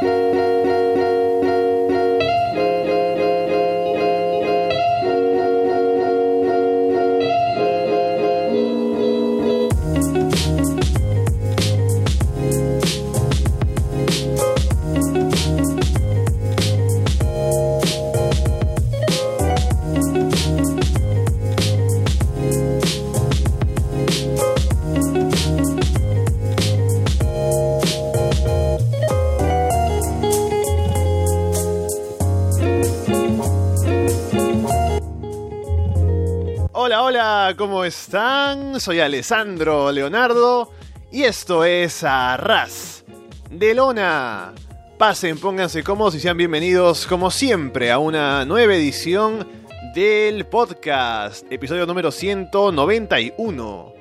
thank you ¿cómo están? Soy Alessandro Leonardo y esto es Arras de Lona. Pasen, pónganse cómodos y sean bienvenidos, como siempre, a una nueva edición del podcast, episodio número 191.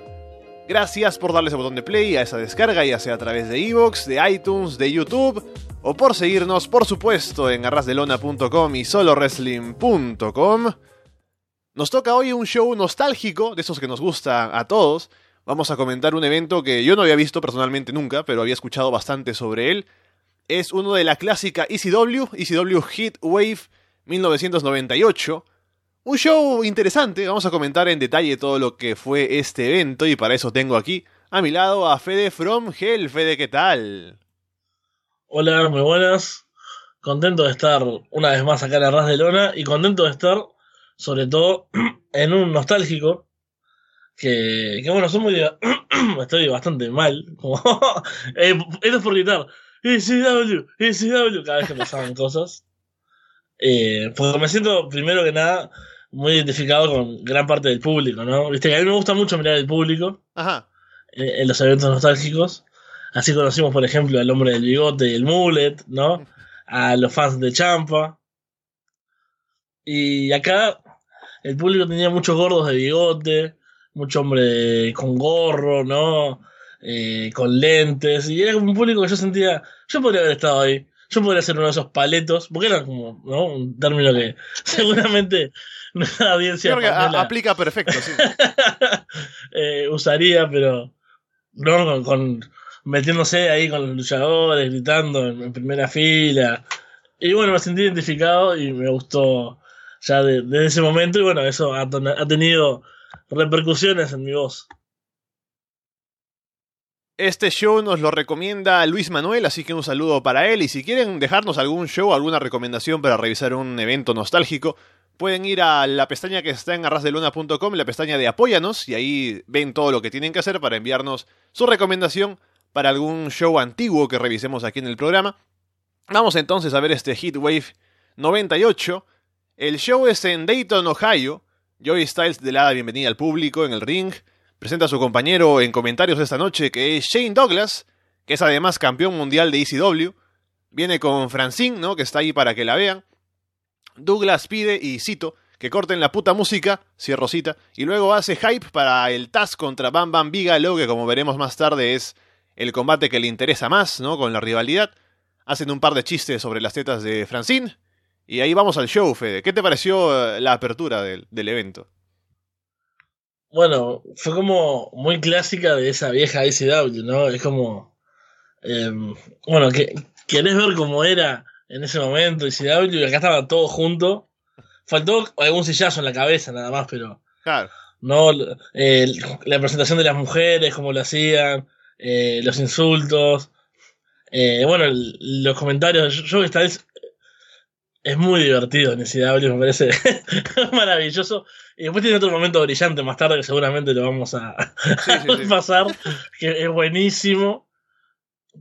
Gracias por darles el botón de play a esa descarga, ya sea a través de Evox, de iTunes, de YouTube, o por seguirnos, por supuesto, en arrasdelona.com y soloresling.com. Nos toca hoy un show nostálgico, de esos que nos gusta a todos. Vamos a comentar un evento que yo no había visto personalmente nunca, pero había escuchado bastante sobre él. Es uno de la clásica ECW, ECW Heat Wave 1998. Un show interesante, vamos a comentar en detalle todo lo que fue este evento y para eso tengo aquí a mi lado a Fede From Hell. Fede, ¿qué tal? Hola, muy buenas. Contento de estar una vez más acá en la Ras de Lona y contento de estar sobre todo en un nostálgico, que, que bueno, estoy bastante mal, eh, esto es por gritar, ECW, ECW, cada vez que pasaban cosas. Eh, porque me siento, primero que nada, muy identificado con gran parte del público, ¿no? Viste a mí me gusta mucho mirar el público Ajá. en los eventos nostálgicos. Así conocimos, por ejemplo, al hombre del bigote y el mullet, ¿no? A los fans de Champa. Y acá el público tenía muchos gordos de bigote, mucho hombre con gorro, ¿no? Eh, con lentes, y era como un público que yo sentía, yo podría haber estado ahí, yo podría ser uno de esos paletos, porque era como, ¿no? Un término que seguramente la audiencia... aplica perfecto, sí. Eh, usaría, pero, ¿no? Con, metiéndose ahí con los luchadores, gritando en primera fila. Y bueno, me sentí identificado y me gustó ya de, desde ese momento y bueno, eso ha, tenido repercusiones en mi voz. Este show nos lo recomienda Luis Manuel, así que un saludo para él. Y si quieren dejarnos algún show, alguna recomendación para revisar un evento nostálgico, pueden ir a la pestaña que está en arrasdeluna.com, la pestaña de Apóyanos, y ahí ven todo lo que tienen que hacer para enviarnos su recomendación para algún show antiguo que revisemos aquí en el programa. Vamos entonces a ver este Heatwave 98 el show es en Dayton, Ohio. Joey Styles de da la bienvenida al público en el ring. Presenta a su compañero en comentarios esta noche, que es Shane Douglas, que es además campeón mundial de ECW. Viene con Francine, ¿no? Que está ahí para que la vean. Douglas pide, y cito, que corten la puta música, cierrocita y luego hace hype para el Taz contra Bam Bam Bigelow, que como veremos más tarde es el combate que le interesa más, ¿no? Con la rivalidad. Hacen un par de chistes sobre las tetas de Francine. Y ahí vamos al show, Fede. ¿Qué te pareció eh, la apertura del, evento? Bueno, fue como muy clásica de esa vieja ICW, ¿no? Es como. Em, bueno, que, querés ver cómo era en ese momento ICW y acá estaba todo junto. Faltó algún sillazo en la cabeza nada más, pero. Claro. ¿No? la presentación de las mujeres, cómo lo hacían, eh, los insultos. Eh, bueno, los comentarios. Yo, esta vez es muy divertido en ECW... me parece maravilloso. Y después tiene otro momento brillante más tarde que seguramente lo vamos a, pasar, que es buenísimo.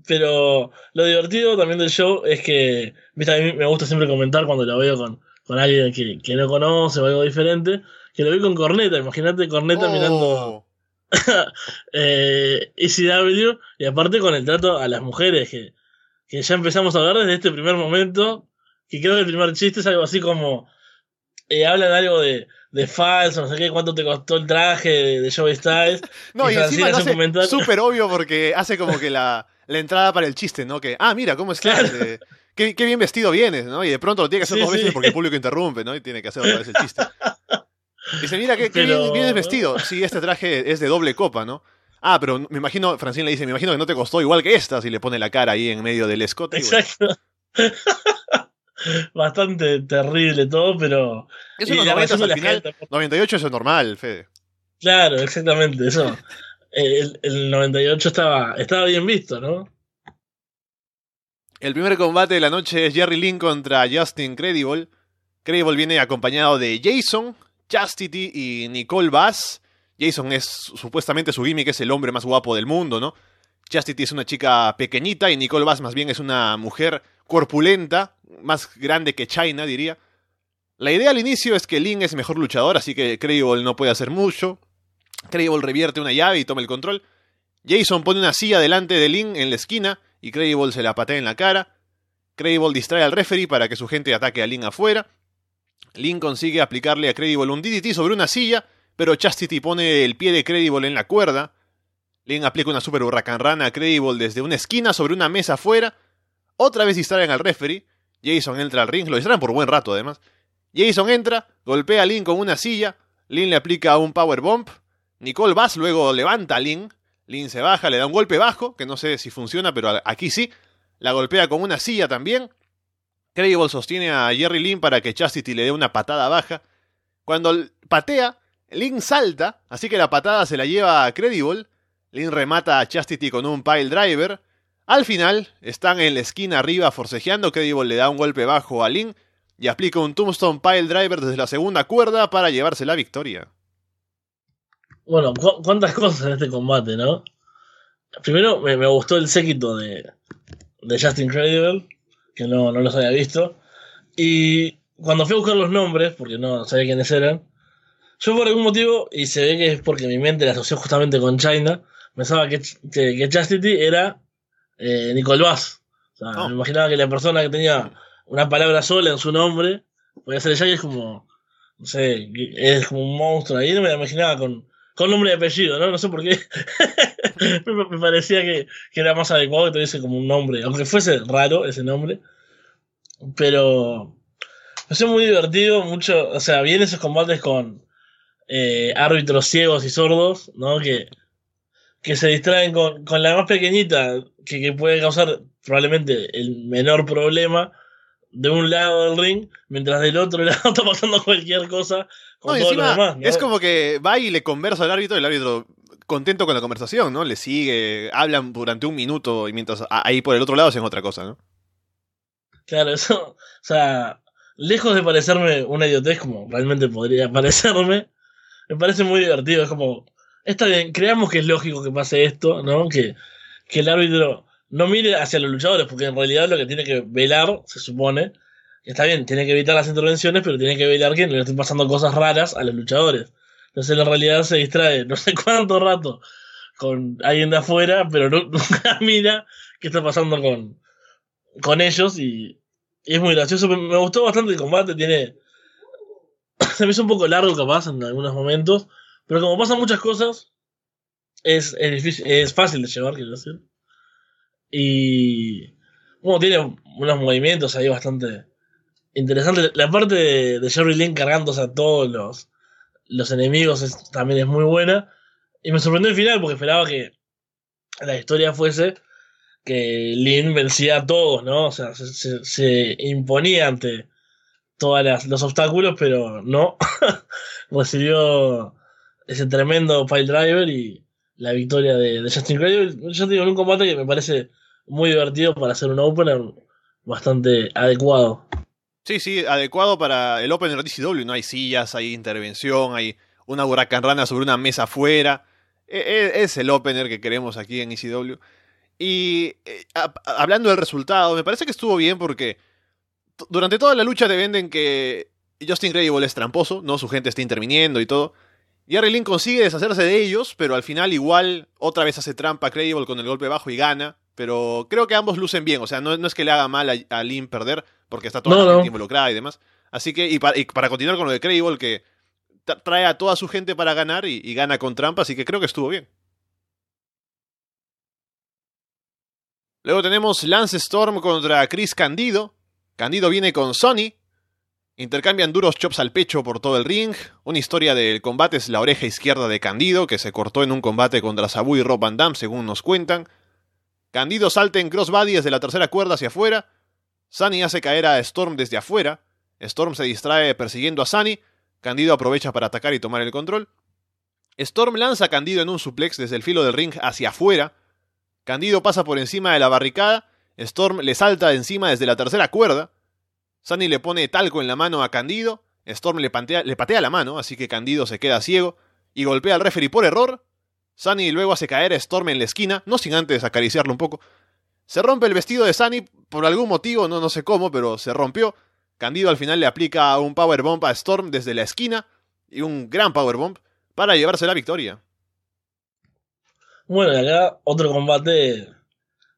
Pero lo divertido también del show es que, viste, me gusta siempre comentar cuando lo veo con, con alguien que, no conoce o algo diferente, que lo veo con Corneta, imagínate Corneta mirando oh. eh, ECW y aparte con el trato a las mujeres, que, que ya empezamos a hablar desde este primer momento y creo que el primer chiste es algo así como. Eh, hablan algo de, de, falso, no sé qué, cuánto te costó el traje de, Joey Styles. no, y, encima súper obvio porque hace como que la, entrada para el chiste, ¿no? Que, ah, mira, cómo es este? que, qué, bien vestido vienes, ¿no? Y de pronto lo tiene que hacer dos veces porque el público interrumpe, ¿no? Y tiene que hacer otra vez el chiste. dice, mira, qué, bien, vestido. Sí, este traje es de doble copa, ¿no? Ah, pero me imagino, Francine le dice, me imagino que no te costó igual que esta, si le pone la cara ahí en medio del escote. Exacto. bastante terrible todo, pero. 98 eso es normal, Fede. Claro, exactamente, eso. el, el 98 estaba, estaba bien visto, ¿no? El primer combate de la noche es Jerry Lynn contra Justin Credible. Credible viene acompañado de Jason, Chastity y Nicole Bass. Jason es supuestamente su gimmick, es el hombre más guapo del mundo, ¿no? Chastity es una chica pequeñita y Nicole Bass más bien es una mujer corpulenta, más grande que China, diría. La idea al inicio es que Lin es mejor luchador, así que Credible no puede hacer mucho. Credible revierte una llave y toma el control. Jason pone una silla delante de Lin en la esquina y Credible se la patea en la cara. Credible distrae al referee para que su gente ataque a Lin afuera. Lin consigue aplicarle a Credible un DDT sobre una silla, pero Chastity pone el pie de Credible en la cuerda. Lin aplica una super hurracanrana a Credible desde una esquina sobre una mesa afuera otra vez instalan al referee. Jason entra al ring, lo instalan por buen rato además. Jason entra, golpea a Lynn con una silla. Lin le aplica un powerbomb. Nicole Bass luego levanta a Lin, Lin se baja, le da un golpe bajo, que no sé si funciona, pero aquí sí. La golpea con una silla también. Credible sostiene a Jerry Lin para que Chastity le dé una patada baja. Cuando patea, Lin salta, así que la patada se la lleva a Credible. Lin remata a Chastity con un pile driver. Al final, están en la esquina arriba forcejeando, Credible le da un golpe bajo a Link, y aplica un Tombstone Pile Driver desde la segunda cuerda para llevarse la victoria. Bueno, cuántas cosas en este combate, ¿no? Primero, me, gustó el séquito de, de Justin Credible, que no, los había visto. Y cuando fui a buscar los nombres, porque no sabía quiénes eran, yo por algún motivo, y se ve que es porque mi mente la asoció justamente con China, pensaba que, que, que era eh, Nicolás. O sea, oh. me imaginaba que la persona que tenía una palabra sola en su nombre podía ser ella y es como, no sé, es como un monstruo ahí, no me imaginaba con, con nombre y apellido, ¿no? sé por qué. me parecía que, era más adecuado que tuviese como un nombre, aunque fuese raro ese nombre. Pero me sido muy divertido, mucho, o sea, bien esos combates con eh, árbitros ciegos y sordos, ¿no? Que que se distraen con, con la más pequeñita, que, puede causar probablemente el menor problema de un lado del ring, mientras del otro lado está pasando cualquier cosa con demás, Es como que va y le conversa al árbitro, y el árbitro contento con la conversación, ¿no? Le sigue, hablan durante un minuto y mientras ahí por el otro lado hacen otra cosa, ¿no? Claro, eso, o sea, lejos de parecerme una idiotez como realmente podría parecerme, me parece muy divertido, es como está bien, creamos que es lógico que pase esto, ¿no? Que, que el árbitro no mire hacia los luchadores, porque en realidad lo que tiene que velar, se supone, está bien, tiene que evitar las intervenciones, pero tiene que velar que no le estén pasando cosas raras a los luchadores. Entonces en realidad se distrae no sé cuánto rato con alguien de afuera, pero no, nunca mira qué está pasando con, con ellos y, es muy gracioso. Me, gustó bastante el combate, tiene... Se me hizo un poco largo capaz en algunos momentos, pero como pasan muchas cosas, es, difícil, es fácil de llevar, quiero decir. Y bueno, tiene unos movimientos ahí bastante interesantes. La parte de, Jerry Lynn cargándose a todos los, enemigos también es muy buena. Y me sorprendió el final porque esperaba que la historia fuese que Lynn vencía a todos, ¿no? O sea, se, imponía ante todos los obstáculos, pero no. Recibió ese tremendo file driver y la victoria de, Justin Craigle. Yo digo, un combate que me parece muy divertido para hacer un opener bastante adecuado. Sí, sí, adecuado para el opener de ECW No hay sillas, hay intervención, hay una huracán rana sobre una mesa afuera. E, e, es el opener que queremos aquí en ECW. Y eh, hablando del resultado, me parece que estuvo bien porque durante toda la lucha te venden que Justin Credible es tramposo, ¿no? Su gente está interviniendo y todo. Jerry Lynn consigue deshacerse de ellos, pero al final igual otra vez hace trampa Credible con el golpe bajo y gana. Pero creo que ambos lucen bien, o sea, no, no es que le haga mal a, Lynn perder, porque está toda la gente involucrada y demás. Así que, y para, continuar con lo de Credible, que trae a toda su gente para ganar y, y gana con trampa, así que creo que estuvo bien. Luego tenemos Lance Storm contra Chris Candido. Candido viene con Sony. Intercambian duros chops al pecho por todo el ring. Una historia del combate es la oreja izquierda de Candido, que se cortó en un combate contra Sabu y Rob Van Damme, según nos cuentan. Candido salta en crossbody desde la tercera cuerda hacia afuera. Sunny hace caer a Storm desde afuera. Storm se distrae persiguiendo a Sunny. Candido aprovecha para atacar y tomar el control. Storm lanza a Candido en un suplex desde el filo del ring hacia afuera. Candido pasa por encima de la barricada. Storm le salta encima desde la tercera cuerda. Sunny le pone talco en la mano a Candido, Storm le, patea la mano, así que Candido se queda ciego, y golpea al referee por error. Sunny luego hace caer a Storm en la esquina, no sin antes acariciarlo un poco. Se rompe el vestido de Sunny por algún motivo, no, no sé cómo, pero se rompió. Candido al final le aplica un powerbomb a Storm desde la esquina, y un gran powerbomb, para llevarse la victoria. Bueno, y acá otro combate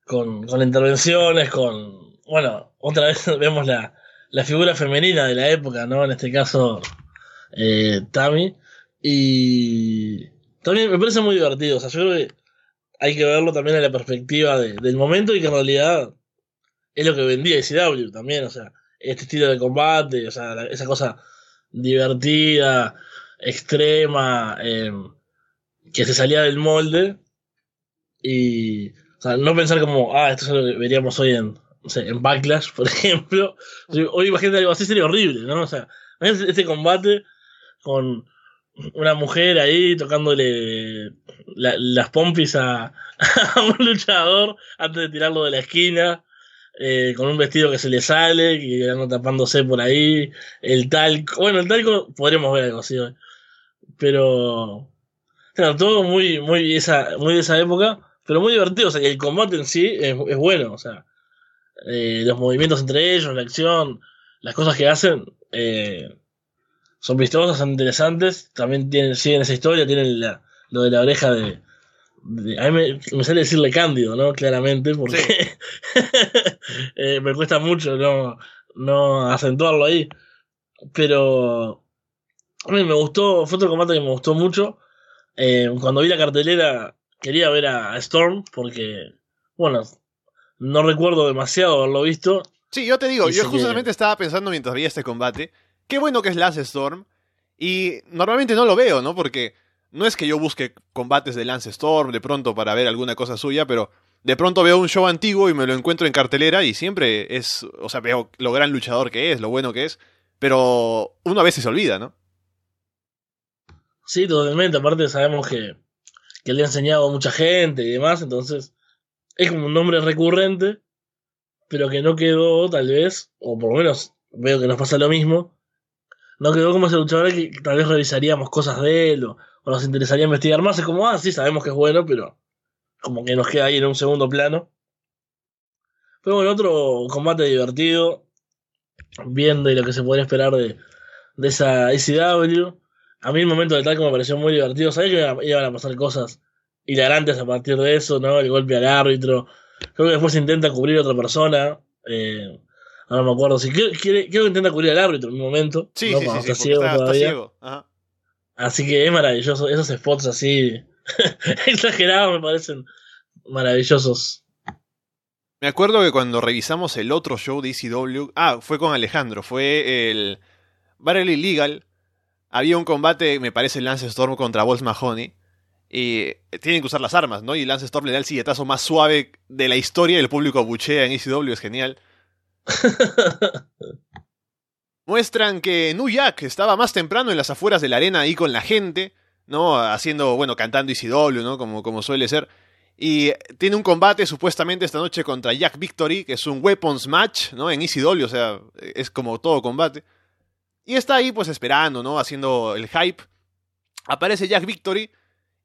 con, con intervenciones, con... Bueno, otra vez vemos la, la figura femenina de la época, ¿no? En este caso, eh, Tammy. Y también me parece muy divertido. O sea, yo creo que hay que verlo también en la perspectiva del momento y que en realidad es lo que vendía ICW también. O sea, este estilo de combate, o sea, esa cosa divertida, extrema, eh, que se salía del molde. Y, o sea, no pensar como, ah, esto es lo que veríamos hoy en, en Backlash, por ejemplo. Hoy imagínate algo así sería horrible, ¿no? O sea, este combate con una mujer ahí tocándole las pompis a, un luchador antes de tirarlo de la esquina, eh, con un vestido que se le sale, que anda tapándose por ahí, el talco, bueno, el talco podremos ver algo así hoy, pero claro, todo muy, muy, esa, muy de esa época, pero muy divertido, o sea, que el combate en sí es bueno, o sea, eh, los movimientos entre ellos, la acción, las cosas que hacen, eh, son vistosas, son interesantes, también tienen, siguen esa historia, tienen lo de la oreja de... a mí me, sale decirle Cándido, ¿no? Claramente, porque eh, me cuesta mucho no, acentuarlo ahí, pero a mí me gustó, fue otro combate que me gustó mucho. cuando vi la cartelera quería ver a Storm porque, bueno, no recuerdo demasiado haberlo visto. Sí, yo te digo, yo justamente estaba pensando mientras veía este combate, qué bueno que es Lance Storm, y normalmente no lo veo, ¿no? Porque no es que yo busque combates de Lance Storm de pronto para ver alguna cosa suya, pero de pronto veo un show antiguo y me lo encuentro en cartelera y siempre es, o sea, veo lo gran luchador que es, lo bueno que es, pero uno a veces se olvida, ¿no? Sí, totalmente, aparte sabemos que, que le ha enseñado a mucha gente y demás, entonces es como un nombre recurrente, pero que no quedó, tal vez, o por lo menos veo que nos pasa lo mismo, no quedó como ese luchador que tal vez revisaríamos cosas de él o, nos interesaría investigar más. Es como, ah, sí, sabemos que es bueno, pero como que nos queda ahí en un segundo plano. Pero bueno, otro combate divertido, viendo y lo que se podría esperar de, de esa ECW. A mí el momento de tal como me pareció muy divertido. Sabía que iban a pasar cosas hilarantes a partir de eso, ¿no? El golpe al árbitro. Creo que después intenta cubrir a otra persona. Eh, ahora no me acuerdo. creo, que intenta cubrir al árbitro en un momento. Sí, sí, sí, está, ciego Así que es maravilloso. Esos spots así exagerados me parecen maravillosos. Me acuerdo que cuando revisamos el otro show de ECW, ah, fue con Alejandro, fue el Barrel Illegal. Había un combate, me parece, Lance Storm contra Boss Mahoney. Y tienen que usar las armas, ¿no? Y Lance Storm le da el silletazo más suave de la historia y el público buchea en ECW, es genial. Muestran que New Jack estaba más temprano en las afueras de la arena ahí con la gente, ¿no? Haciendo, bueno, cantando ECW, ¿no? Como, como suele ser. Y tiene un combate supuestamente esta noche contra Jack Victory, que es un weapons match, ¿no? En ECW, o sea, es como todo combate. Y está ahí pues esperando, ¿no? Haciendo el hype. Aparece Jack Victory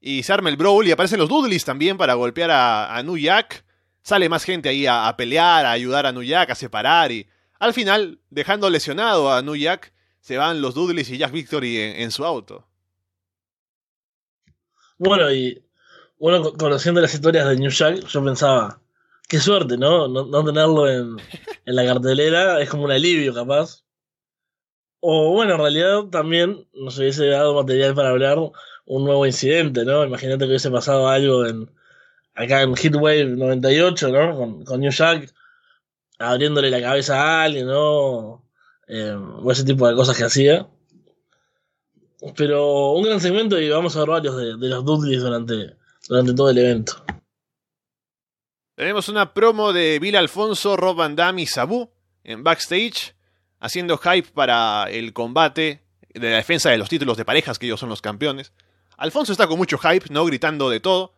y se arma el brawl y aparecen los Dudleys también para golpear a, a Nuyak. Sale más gente ahí a, pelear, a ayudar a Nuyak, a separar. Y al final, dejando lesionado a Nuyak, se van los Dudleys y Jack Victory en, su auto. Bueno, y bueno, conociendo las historias de New yo pensaba, qué suerte, ¿no? No, tenerlo en, en, la cartelera es como un alivio, capaz. O bueno, en realidad también nos hubiese dado material para hablar un nuevo incidente, ¿no? Imagínate que hubiese pasado algo en, acá en Heatwave 98, ¿no? Con, New Jack abriéndole la cabeza a alguien, ¿no? Eh, o ese tipo de cosas que hacía. Pero un gran segmento y vamos a ver varios de, los Dudleys durante, durante todo el evento. Tenemos una promo de Bill Alfonso, Rob Van Damme y Sabu en backstage, haciendo hype para el combate de la defensa de los títulos de parejas, que ellos son los campeones. Alfonso está con mucho hype, ¿no? Gritando de todo.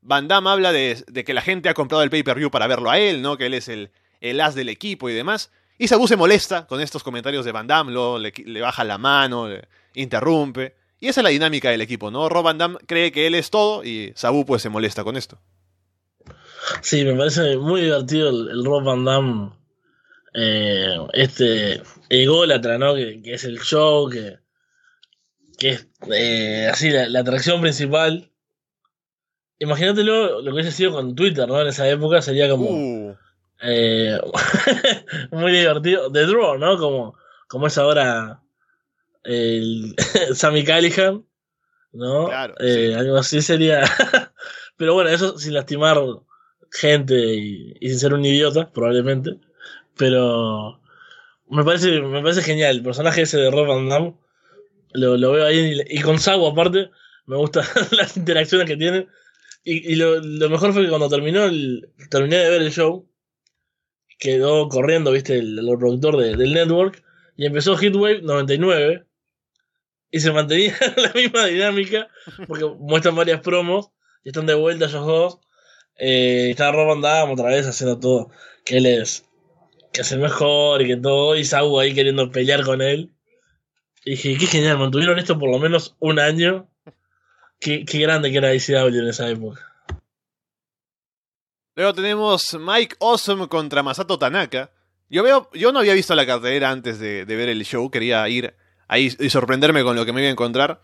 Van Damme habla de, que la gente ha comprado el pay-per-view para verlo a él, ¿no? Que él es el, el as del equipo y demás. Y Sabu se molesta con estos comentarios de Van Damme, le, baja la mano, interrumpe. Y esa es la dinámica del equipo, ¿no? Rob Van Damme cree que él es todo y Sabu pues se molesta con esto. Sí, me parece muy divertido el, Rob Van Damme, eh, este ególatra, ¿no? que, es el show, que, que es eh, así la, atracción principal. Imagínatelo lo que hubiese sido con Twitter, ¿no? En esa época sería como. Uh. Eh, muy divertido. The Draw, ¿no? Como, como es ahora el Sammy Callihan, ¿no? Eh, algo así sería. Pero bueno, eso sin lastimar gente y, sin ser un idiota, probablemente. Pero me parece, me parece genial. El personaje ese de Rob Van Damme lo, lo veo ahí. Y con Sago, aparte, me gustan las interacciones que tiene Y, lo, mejor fue que cuando terminó el, terminé de ver el show, quedó corriendo, viste, el, productor del network, y empezó Hitwave 99, y se mantenía la misma dinámica, porque muestran varias promos, y están de vuelta ellos dos, eh, está robando otra vez haciendo todo, que él es, que es el mejor y que todo, y Sabu ahí queriendo pelear con él, y dije, qué genial, mantuvieron esto por lo menos un año. Qué, grande que era ICW en esa época. Luego tenemos Mike Awesome contra Masato Tanaka. Yo, veo, yo no había visto la cartera antes de, ver el show, quería ir ahí y sorprenderme con lo que me iba a encontrar.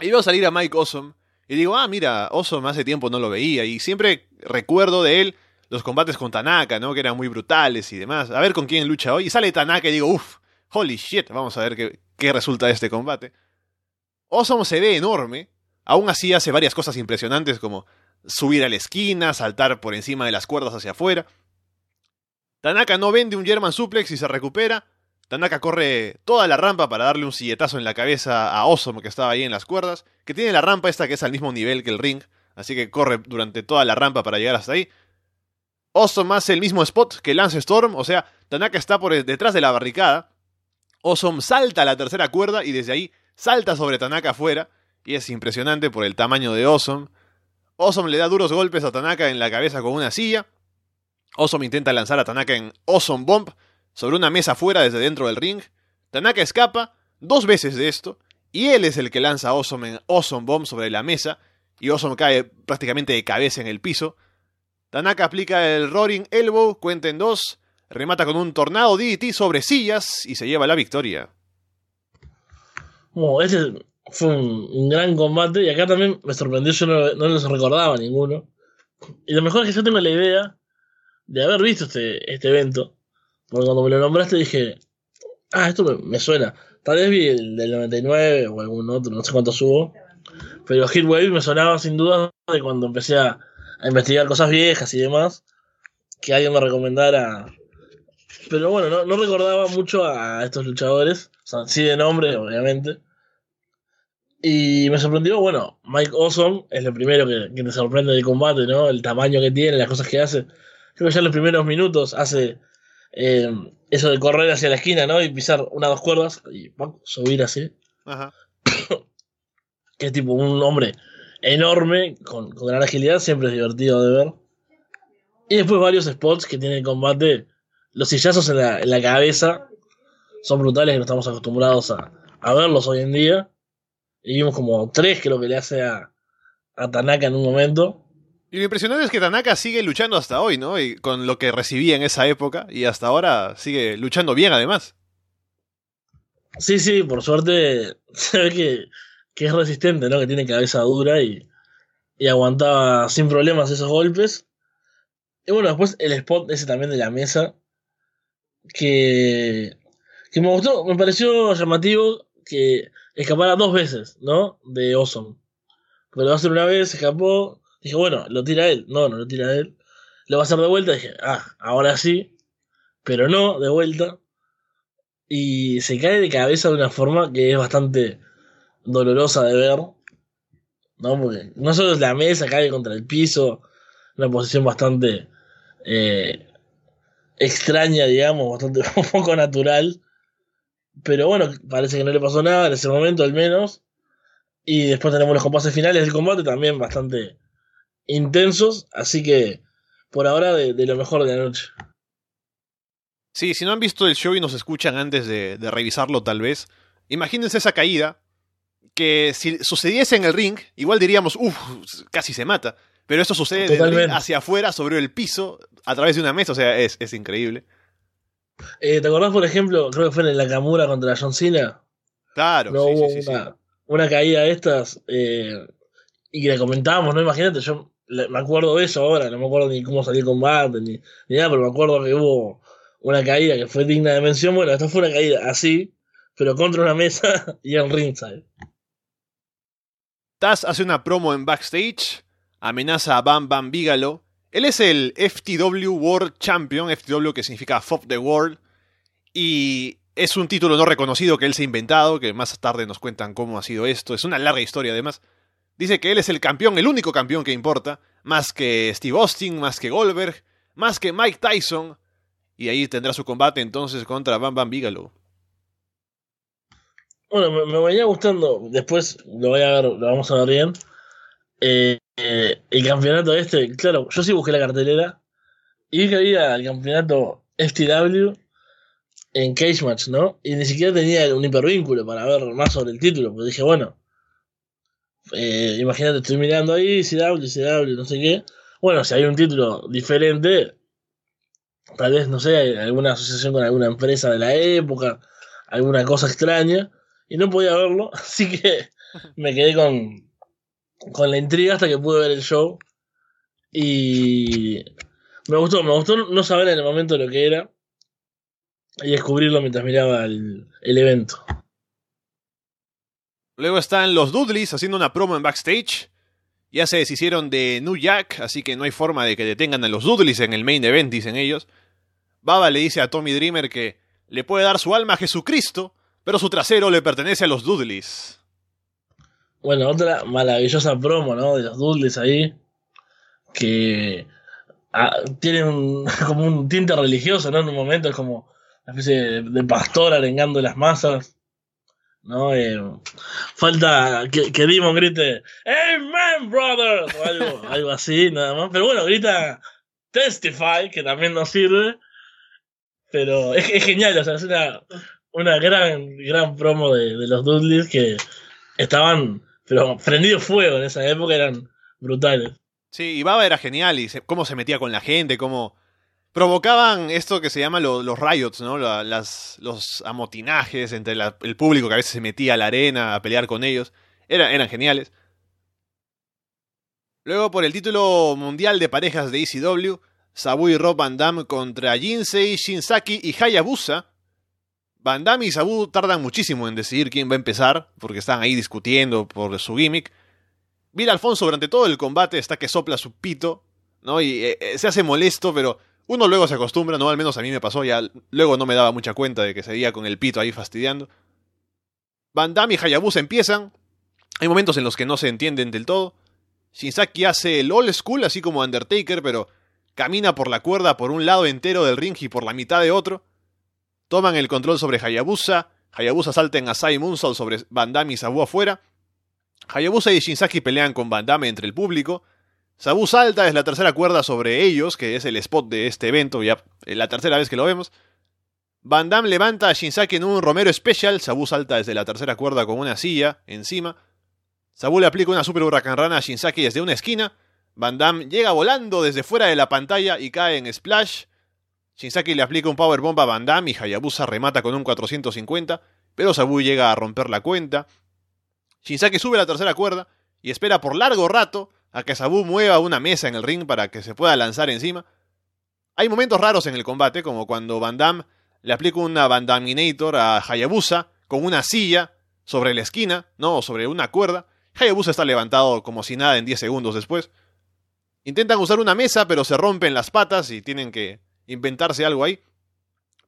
Y veo salir a Mike Awesome y digo, ah, mira, Awesome hace tiempo no lo veía y siempre recuerdo de él los combates con Tanaka, ¿no? Que eran muy brutales y demás. A ver con quién lucha hoy. Y sale Tanaka y digo, uff, holy shit, vamos a ver qué, resulta de este combate. Awesome se ve enorme, aún así hace varias cosas impresionantes como subir a la esquina, saltar por encima de las cuerdas hacia afuera. Tanaka no vende un German suplex y se recupera. Tanaka corre toda la rampa para darle un silletazo en la cabeza a Awesome que estaba ahí en las cuerdas, que tiene la rampa esta que es al mismo nivel que el ring, así que corre durante toda la rampa para llegar hasta ahí. Awesome hace el mismo spot que Lance Storm, o sea, Tanaka está por detrás de la barricada, Osom salta a la tercera cuerda y desde ahí salta sobre Tanaka afuera. Y es impresionante por el tamaño de Osom. Osom le da duros golpes a Tanaka en la cabeza con una silla. Osom intenta lanzar a Tanaka en Osom Bomb sobre una mesa afuera desde dentro del ring. Tanaka escapa dos veces de esto. Y él es el que lanza a Osom en Osom Bomb sobre la mesa. Y Osom cae prácticamente de cabeza en el piso. Tanaka aplica el Roaring Elbow, cuenta en dos remata con un tornado DDT e sobre sillas y se lleva la victoria. Este ese fue un, gran combate y acá también me sorprendió, yo no, no recordaba ninguno. Y lo mejor es que yo tengo la idea de haber visto este, este evento. Porque cuando me lo nombraste dije, ah, esto me, suena. Tal vez vi el del 99 o algún otro, no sé cuánto subo. Pero Wave me sonaba sin duda de cuando empecé a investigar cosas viejas y demás. Que alguien me recomendara pero bueno, no, no, recordaba mucho a estos luchadores. O sí de nombre, obviamente. Y me sorprendió, bueno, Mike Awesome es el primero que, te sorprende del combate, ¿no? El tamaño que tiene, las cosas que hace. Creo que ya en los primeros minutos hace eh, eso de correr hacia la esquina, ¿no? Y pisar una o dos cuerdas y subir así. Ajá. que es tipo un hombre enorme, con, con gran agilidad, siempre es divertido de ver. Y después varios spots que tiene el combate los sillazos en la, cabeza son brutales y no estamos acostumbrados a, verlos hoy en día. Y vimos como tres lo que le hace a, Tanaka en un momento. Y lo impresionante es que Tanaka sigue luchando hasta hoy, ¿no? Y con lo que recibía en esa época y hasta ahora sigue luchando bien además. Sí, sí, por suerte se ve que, es resistente, ¿no? Que tiene cabeza dura y aguantaba sin problemas esos golpes. Y bueno, después el spot ese también de la mesa, que, que me gustó, me pareció llamativo que escapara dos veces, ¿no? De Awesome. Pero hacer una vez, escapó, dije, bueno, lo tira él. No, no lo tira él. Lo va a hacer de vuelta, dije, ah, ahora sí. Pero no, de vuelta. Y se cae de cabeza de una forma que es bastante dolorosa de ver. ¿no? Porque no solo es la mesa, cae contra el piso, una posición bastante eh, extraña, digamos, bastante poco natural. Pero bueno, parece que no le pasó nada en ese momento al menos. Y después tenemos los compases finales del combate también bastante intensos. Así que por ahora de, lo mejor de la noche. Sí, si no han visto el show y nos escuchan antes de, de revisarlo tal vez, imagínense esa caída que si sucediese en el ring, igual diríamos, uff, casi se mata. Pero esto sucede hacia afuera, sobre el piso, a través de una mesa, o sea, es, increíble. Eh, ¿Te acordás, por ejemplo, creo que fue en la Camura contra John Cena? Claro, sí, una, caída de estas eh, y que la comentábamos, ¿no? Imagínate, yo me acuerdo de eso ahora, no me acuerdo ni cómo salió el combate ni, nada, pero me acuerdo que hubo una caída que fue digna de mención. Bueno, esta fue una caída así, pero contra una mesa y en ringside. Taz hace una promo en backstage, amenaza a Bam Bam vígalo él es el FTW World Champion, FTW que significa Fop the World, y es un título no reconocido que él se ha inventado, que más tarde nos cuentan cómo ha sido esto, es una larga historia además. Dice que él es el campeón, el único campeón que importa, más que Steve Austin, más que Goldberg, más que Mike Tyson, y ahí tendrá su combate entonces contra Bam Bam Bigelow. Bueno, me, vaya gustando, después lo, voy a lo vamos a ver bien. Eh, eh, el campeonato este, claro, yo sí busqué la cartelera y vi que había el campeonato FTW en Cage Match, ¿no? Y ni siquiera tenía un hipervínculo para ver más sobre el título, porque dije, bueno, eh, imagínate, estoy mirando ahí, CW, CW, no sé qué. Bueno, si hay un título diferente, tal vez, no sé, hay alguna asociación con alguna empresa de la época, alguna cosa extraña, y no podía verlo, así que me quedé con, con la intriga hasta que pude ver el show. Y me gustó, me gustó no saber en el momento lo que era y descubrirlo mientras miraba el, evento. Luego están los Dudleys haciendo una promo en backstage. Ya se deshicieron de New Jack, así que no hay forma de que detengan a los Dudleys en el main event, dicen ellos. Baba le dice a Tommy Dreamer que le puede dar su alma a Jesucristo, pero su trasero le pertenece a los Dudleys. Bueno, otra maravillosa promo, ¿no? De los Dudleys ahí. Que tiene ah, tienen como un tinte religioso, ¿no? En un momento es como una especie de, pastor arengando las masas. ¿No? Eh, falta que, que Dimon grite Amen, brother! O algo, así, nada más. Pero bueno, grita Testify, que también nos sirve. Pero es, genial, o sea, es una, una gran, gran promo de, de los Dudleys que estaban pero prendido fuego en esa época eran brutales. Sí, y era genial y cómo se metía con la gente, cómo provocaban esto que se llama los riots, ¿no? los amotinajes entre el público que a veces se metía a la arena a pelear con ellos. Era, eran geniales. Luego por el título mundial de parejas de ECW, Sabu y Rob Van Damme contra Jinsei, Shinsaki y Hayabusa Bandami y Sabu tardan muchísimo en decidir quién va a empezar, porque están ahí discutiendo por su gimmick. Bill Alfonso durante todo el combate está que sopla su pito, ¿no? Y eh, eh, se hace molesto, pero uno luego se acostumbra, ¿no? Al menos a mí me pasó, ya luego no me daba mucha cuenta de que seguía con el pito ahí fastidiando. Bandami y Hayabusa empiezan. Hay momentos en los que no se entienden del todo. Shinsaki hace el old school, así como Undertaker, pero camina por la cuerda por un lado entero del ring y por la mitad de otro toman el control sobre Hayabusa, Hayabusa salta en Asai sobre Van y Sabu afuera, Hayabusa y Shinsaki pelean con Van entre el público, Sabu salta es la tercera cuerda sobre ellos, que es el spot de este evento, ya eh, la tercera vez que lo vemos, Van levanta a Shinsaki en un Romero Special, Sabu salta desde la tercera cuerda con una silla encima, Sabu le aplica una super huracán rana a Shinsaki desde una esquina, Van llega volando desde fuera de la pantalla y cae en Splash, Shinsaki le aplica un powerbomb a Van Damme y Hayabusa remata con un 450, pero Sabu llega a romper la cuenta. Shinsaki sube la tercera cuerda y espera por largo rato a que Sabu mueva una mesa en el ring para que se pueda lanzar encima. Hay momentos raros en el combate, como cuando Van le aplica una Van a Hayabusa con una silla sobre la esquina, no, sobre una cuerda. Hayabusa está levantado como si nada en 10 segundos después. Intentan usar una mesa, pero se rompen las patas y tienen que inventarse algo ahí.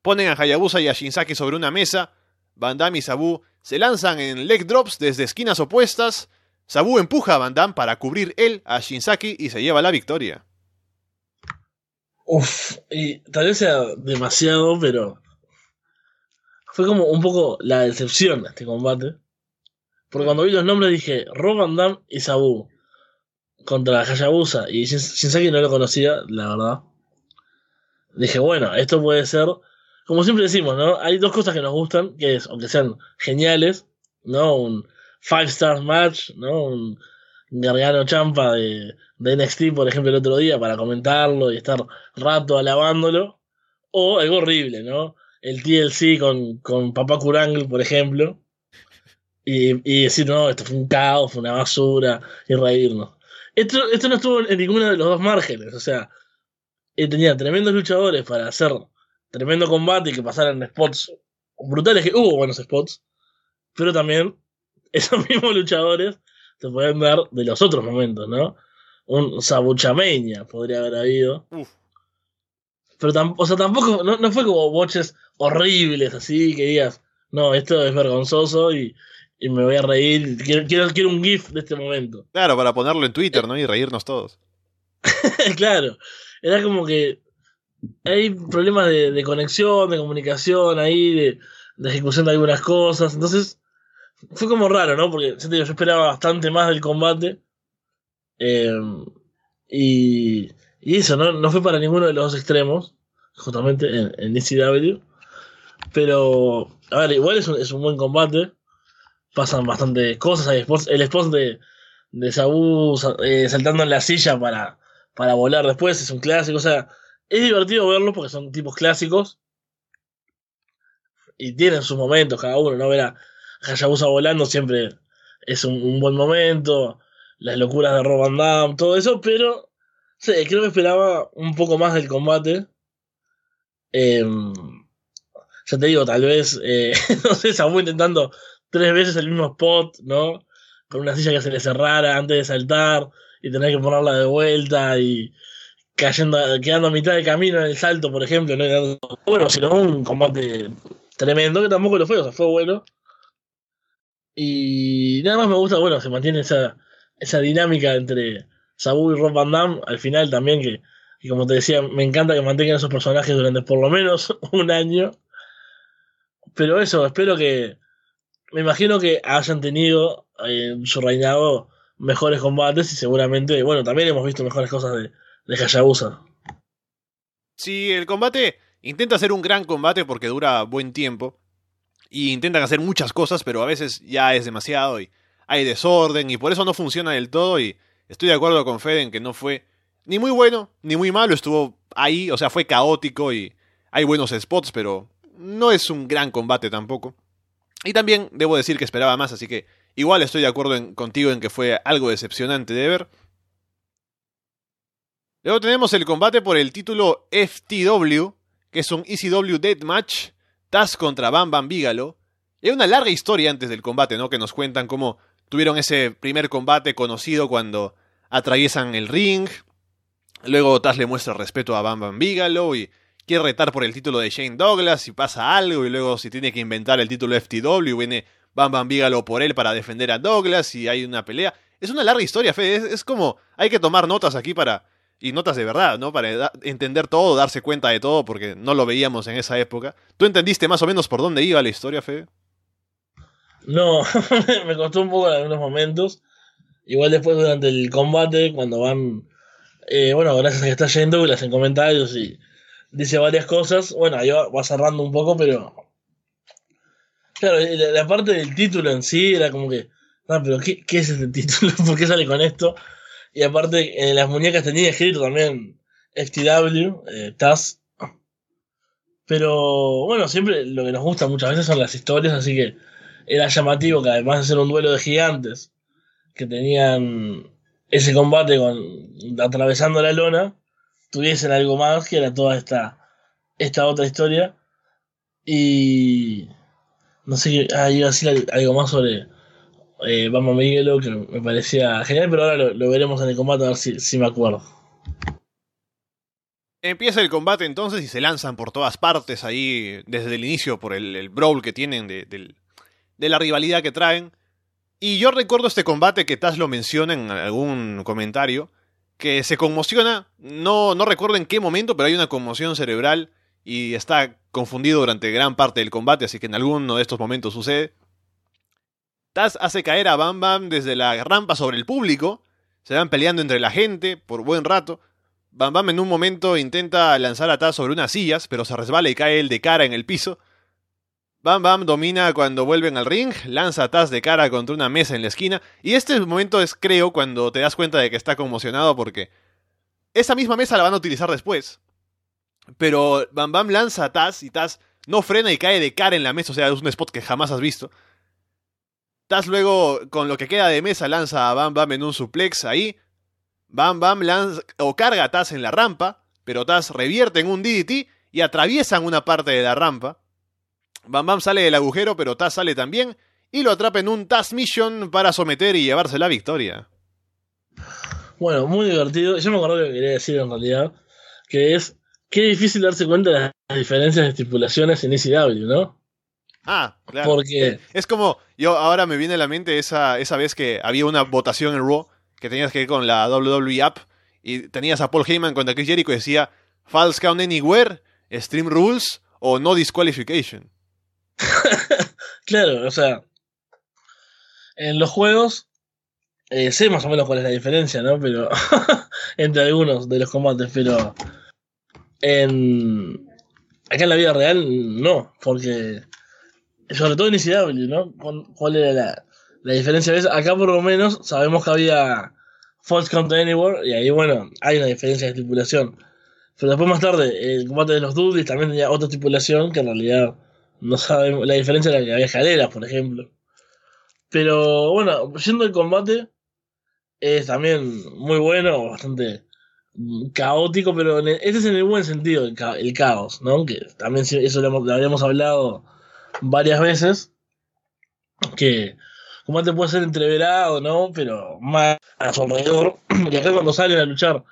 Ponen a Hayabusa y a Shinsaki sobre una mesa. Van Damme y Sabu se lanzan en leg drops desde esquinas opuestas. Sabu empuja a Van Damme para cubrir él a Shinsaki y se lleva la victoria. Uf, y tal vez sea demasiado, pero fue como un poco la decepción este combate. Porque cuando vi los nombres dije Rob Van Damme y Sabu contra Hayabusa. Y Shinsaki no lo conocía, la verdad dije, bueno, esto puede ser, como siempre decimos, ¿no? Hay dos cosas que nos gustan, que es, aunque sean geniales, ¿no? Un five star match, ¿no? Un Gargano Champa de, de NXT, por ejemplo, el otro día, para comentarlo y estar rato alabándolo, o algo horrible, ¿no? El TLC con, con Papá Curangle, por ejemplo, y, y, decir, no, esto fue un caos, fue una basura, y reírnos. Esto, esto no estuvo en ninguno de los dos márgenes, o sea, y tenía tremendos luchadores para hacer tremendo combate y que pasaran spots brutales, que hubo buenos spots, pero también esos mismos luchadores se pueden dar de los otros momentos, ¿no? Un Sabuchameña podría haber habido. Pero tampoco tampoco, no, fue como boches horribles así que digas, no, esto es vergonzoso y, y me voy a reír. Quiero, quiero, quiero, un GIF de este momento. Claro, para ponerlo en Twitter, ¿no? Y reírnos todos. claro era como que hay problemas de, conexión, de comunicación ahí, de, ejecución de algunas cosas. Entonces, fue como raro, ¿no? Porque yo, esperaba bastante más del combate. Em, y, y, eso, ¿no? No fue para ninguno de los extremos, justamente en, en Pero, a ver, igual es un, buen combate. Pasan bastantes cosas. el spot de, de eh, saltando en la silla para para volar después, es un clásico, o sea, es divertido verlos... porque son tipos clásicos y tienen sus momentos cada uno, ¿no? Ver a Hayabusa volando siempre es un, buen momento, las locuras de Rob Van todo eso, pero sí, creo que esperaba un poco más del combate. Eh, ya te digo, tal vez, eh, no sé, intentando tres veces el mismo spot, ¿no? Con una silla que se le cerrara antes de saltar y tener que ponerla de vuelta y cayendo, quedando a mitad de camino en el salto, por ejemplo, no bueno, sino un combate tremendo, que tampoco lo fue, o sea, fue bueno. Y nada más me gusta, bueno, se mantiene esa, esa dinámica entre Sabu y Rob Van Damme al final también, que, que como te decía, me encanta que mantengan esos personajes durante por lo menos un año. Pero eso, espero que. Me imagino que hayan tenido eh, su reinado mejores combates y seguramente, bueno, también hemos visto mejores cosas de, de Hayabusa. Sí, el combate intenta ser un gran combate porque dura buen tiempo y intentan hacer muchas cosas, pero a veces ya es demasiado y hay desorden y por eso no funciona del todo y estoy de acuerdo con Fede en que no fue ni muy bueno ni muy malo, estuvo ahí, o sea, fue caótico y hay buenos spots, pero no es un gran combate tampoco. Y también debo decir que esperaba más, así que Igual estoy de acuerdo contigo en que fue algo decepcionante de ver. Luego tenemos el combate por el título FTW, que es un ECW Deathmatch, Taz contra Bam Bam Bigalo. Y hay una larga historia antes del combate, ¿no? Que nos cuentan cómo tuvieron ese primer combate conocido cuando atraviesan el ring. Luego Taz le muestra respeto a Bam Bam Bigalo y quiere retar por el título de Shane Douglas y pasa algo y luego si tiene que inventar el título FTW viene Bam Van Vígalo por él para defender a Douglas y hay una pelea. Es una larga historia, fe Es, como, hay que tomar notas aquí para, y notas de verdad, ¿no? Para entender todo, darse cuenta de todo, porque no lo veíamos en esa época. ¿Tú entendiste más o menos por dónde iba la historia, Fede? No, me costó un poco en algunos momentos. Igual después durante el combate, cuando van, eh, bueno, gracias a que está yendo, las en comentarios y dice varias cosas. Bueno, yo va cerrando un poco, pero Claro, la, parte del título en sí era como que, ah, pero ¿qué, es este título? ¿Por qué sale con esto? Y aparte, en eh, las muñecas tenía escrito también FTW, eh, Taz. TAS. Pero bueno, siempre lo que nos gusta muchas veces son las historias, así que era llamativo que además de ser un duelo de gigantes que tenían ese combate con atravesando la lona, tuviesen algo más que era toda esta, esta otra historia. Y no sé, iba algo más sobre eh, Bamba Miguelo que me parecía genial, pero ahora lo, veremos en el combate a ver si, me acuerdo. Empieza el combate entonces y se lanzan por todas partes ahí desde el inicio por el, brawl que tienen de, la rivalidad que traen. Y yo recuerdo este combate que Taz lo menciona en algún comentario, que se conmociona, no, no recuerdo en qué momento, pero hay una conmoción cerebral y está confundido durante gran parte del combate, así que en alguno de estos momentos sucede. Taz hace caer a Bam Bam desde la rampa sobre el público, se van peleando entre la gente por buen rato. Bam Bam en un momento intenta lanzar a Taz sobre unas sillas, pero se resbala y cae él de cara en el piso. Bam Bam domina cuando vuelven al ring, lanza a Taz de cara contra una mesa en la esquina, y este momento es creo cuando te das cuenta de que está conmocionado porque esa misma mesa la van a utilizar después. Pero Bam Bam lanza a Taz y Taz no frena y cae de cara en la mesa. O sea, es un spot que jamás has visto. Taz luego, con lo que queda de mesa, lanza a Bam Bam en un suplex ahí. Bam Bam lanza, o carga a Taz en la rampa, pero Taz revierte en un DDT y atraviesan una parte de la rampa. Bam Bam sale del agujero, pero Taz sale también y lo atrapa en un Taz Mission para someter y llevarse la victoria. Bueno, muy divertido. Yo me acuerdo lo que quería decir en realidad que es qué difícil darse cuenta de las diferencias de estipulaciones en ECW, ¿no? Ah, claro. Porque... Eh, es como, yo ahora me viene a la mente esa, esa vez que había una votación en Raw que tenías que ir con la WWE App y tenías a Paul Heyman contra Chris Jericho y decía False Count Anywhere, Stream Rules o No Disqualification. claro, o sea, en los juegos eh, sé más o menos cuál es la diferencia, ¿no? Pero entre algunos de los combates, pero en, acá en la vida real, no, porque sobre todo en ECW, ¿no? ¿Cuál era la, la diferencia? Acá por lo menos sabemos que había False Count Anywhere y ahí, bueno, hay una diferencia de estipulación. Pero después más tarde, el combate de los Dudley también tenía otra estipulación que en realidad no sabemos. La diferencia era que había escaleras, por ejemplo. Pero bueno, siendo el combate, es también muy bueno, bastante caótico, pero ese este es en el buen sentido, el, caos, ¿no? Que también eso lo, habíamos hablado varias veces, que como antes puede ser entreverado, ¿no? Pero más a su alrededor, porque acá cuando salen a luchar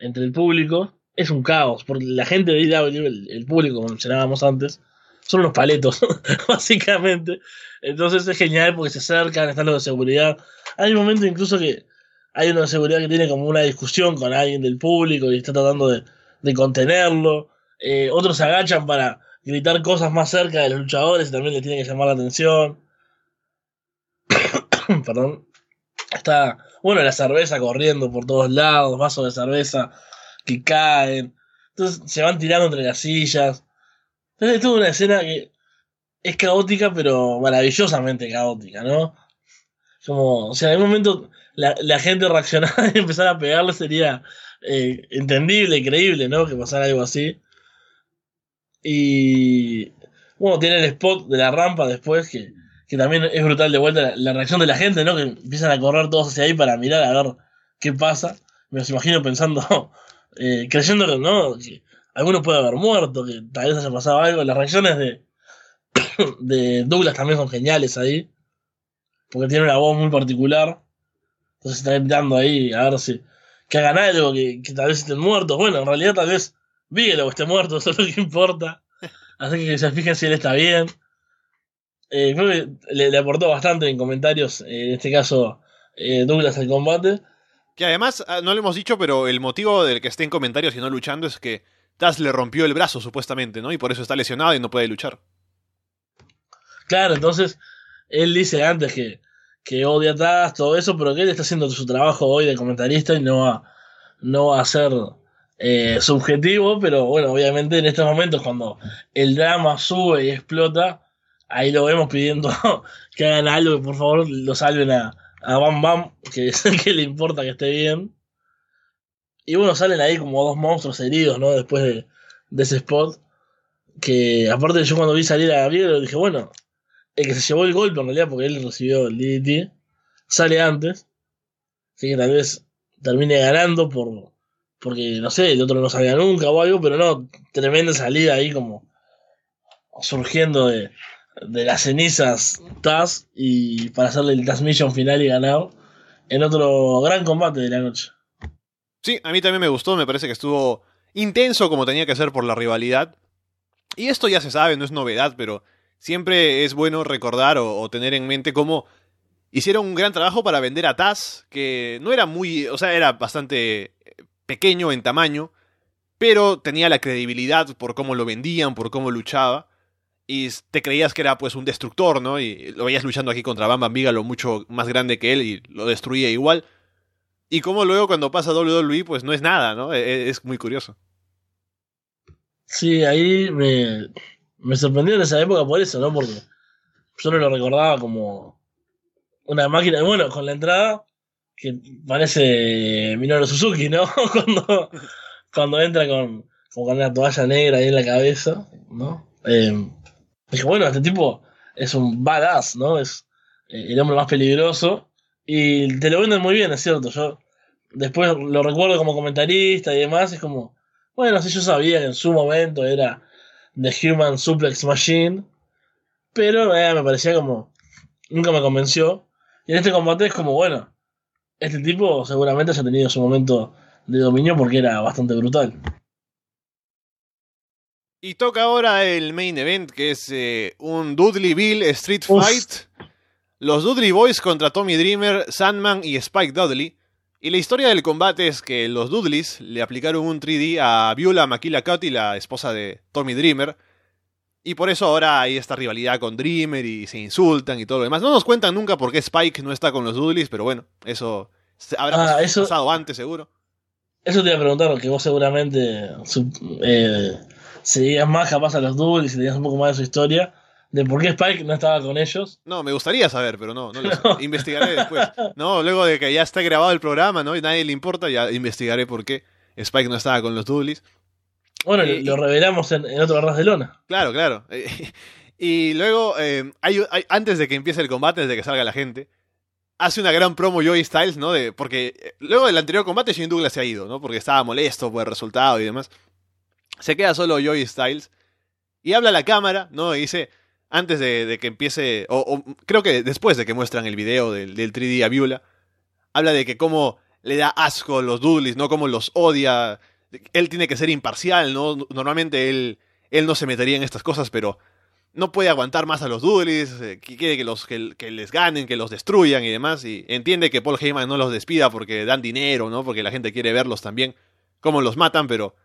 entre el público, es un caos, porque la gente de IW, el, el público, como mencionábamos antes, son unos paletos, básicamente. Entonces es genial porque se acercan, están los de seguridad. Hay un momento incluso que hay uno seguridad que tiene como una discusión con alguien del público y está tratando de, contenerlo. Eh, otros se agachan para gritar cosas más cerca de los luchadores y también les tiene que llamar la atención. Perdón. Está, bueno, la cerveza corriendo por todos lados, vasos de cerveza que caen. Entonces se van tirando entre las sillas. Entonces es toda una escena que es caótica, pero maravillosamente caótica, ¿no? Como, o sea, en algún momento la, gente reaccionar y empezar a pegarle sería eh, entendible, creíble, ¿no? Que pasara algo así. Y bueno, tiene el spot de la rampa después, que, también es brutal de vuelta la, reacción de la gente, ¿no? Que empiezan a correr todos hacia ahí para mirar a ver qué pasa. Me los imagino pensando, eh, Creyendo que ¿no? Que alguno puede haber muerto, que tal vez haya pasado algo. Las reacciones de, de Douglas también son geniales ahí, porque tiene una voz muy particular. Entonces está dando ahí a ver si que hagan algo, que, tal vez estén muertos. Bueno, en realidad tal vez o esté muerto, eso es lo que importa. Así que se fijen si él está bien. Eh, le, aportó bastante en comentarios, eh, en este caso eh, Douglas al combate. Que además, ah, no lo hemos dicho, pero el motivo del que esté en comentarios y no luchando es que Taz le rompió el brazo supuestamente, ¿no? Y por eso está lesionado y no puede luchar. Claro, entonces él dice antes que, que odia atrás, todo eso, pero que él está haciendo su trabajo hoy de comentarista y no va, no va a ser eh, subjetivo, pero bueno, obviamente en estos momentos cuando el drama sube y explota, ahí lo vemos pidiendo que hagan algo, que por favor lo salven a, a Bam Bam, que que le importa que esté bien. Y bueno, salen ahí como dos monstruos heridos, ¿no? Después de, de ese spot. Que aparte yo cuando vi salir a Gabriel dije, bueno, el que se llevó el golpe en realidad, porque él recibió el DDT, sale antes. Así que tal vez termine ganando por porque no sé, el otro no sabía nunca o algo, pero no, tremenda salida ahí como surgiendo de, de las cenizas Taz y para hacerle el Taz final y ganado en otro gran combate de la noche. Sí, a mí también me gustó, me parece que estuvo intenso como tenía que ser por la rivalidad. Y esto ya se sabe, no es novedad, pero siempre es bueno recordar o, tener en mente cómo hicieron un gran trabajo para vender a Taz, que no era muy, o sea, era bastante eh, pequeño en tamaño, pero tenía la credibilidad por cómo lo vendían, por cómo luchaba. Y te creías que era pues un destructor, ¿no? Y lo veías luchando aquí contra Bamba Bam lo mucho más grande que él, y lo destruía igual. Y como luego cuando pasa WWE, pues no es nada, ¿no? E, e, es muy curioso. Sí, ahí me, me sorprendió en esa época por eso, ¿no? Porque yo no lo recordaba como una máquina. Bueno, con la entrada que parece Minoru Suzuki, ¿no? cuando, entra con, con una toalla negra ahí en la cabeza, ¿no? Em, dije, bueno, este tipo es un badass, ¿no? Es eh, el hombre más peligroso. Y te lo venden muy bien, es cierto. Yo después lo recuerdo como comentarista y demás. Es como, bueno, si yo sabía que en su momento era The Human Suplex Machine. Pero eh, me parecía como. Nunca me convenció. Y en este combate es como, bueno, este tipo seguramente haya ha tenido su momento de dominio porque era bastante brutal. Y toca ahora el main event, que es eh, un Dudley Bill Street Fight. Los Dudley Boys contra Tommy Dreamer, Sandman y Spike Dudley. Y la historia del combate es que los Dudleys le aplicaron un 3D a Viola Maquila Cutty, la esposa de Tommy Dreamer. Y por eso ahora hay esta rivalidad con Dreamer y se insultan y todo lo demás. No nos cuentan nunca por qué Spike no está con los Dudleys, pero bueno, eso habrá ah, pasado antes seguro. Eso te iba a preguntar, porque vos seguramente eh, seguías más capaz a los Dudleys y tenías un poco más de su historia de por qué Spike no estaba con ellos. No, me gustaría saber, pero no, no lo sé. investigaré después. No, luego de que ya está grabado el programa, ¿no? Y nadie le importa, ya investigaré por qué Spike no estaba con los Dudleys. Bueno, lo revelamos en, otro Arras de Lona. Claro, claro. Y luego, eh, hay, antes de que empiece el combate, desde que salga la gente, hace una gran promo Joey Styles, ¿no? De, porque eh, luego del anterior combate Shane Douglas se ha ido, ¿no? Porque estaba molesto por el resultado y demás. Se queda solo Joey Styles. Y habla a la cámara, ¿no? Y dice, antes de, que empiece, o, creo que después de que muestran el video del, del 3D a Viola, habla de que cómo le da asco a los Dudleys, ¿no? Cómo los odia. Él tiene que ser imparcial, ¿no? Normalmente él, él no se metería en estas cosas, pero no puede aguantar más a los Dudleys, eh, quiere que, los, que, les ganen, que los destruyan y demás, y entiende que Paul Heyman no los despida porque dan dinero, ¿no? Porque la gente quiere verlos también, cómo los matan, pero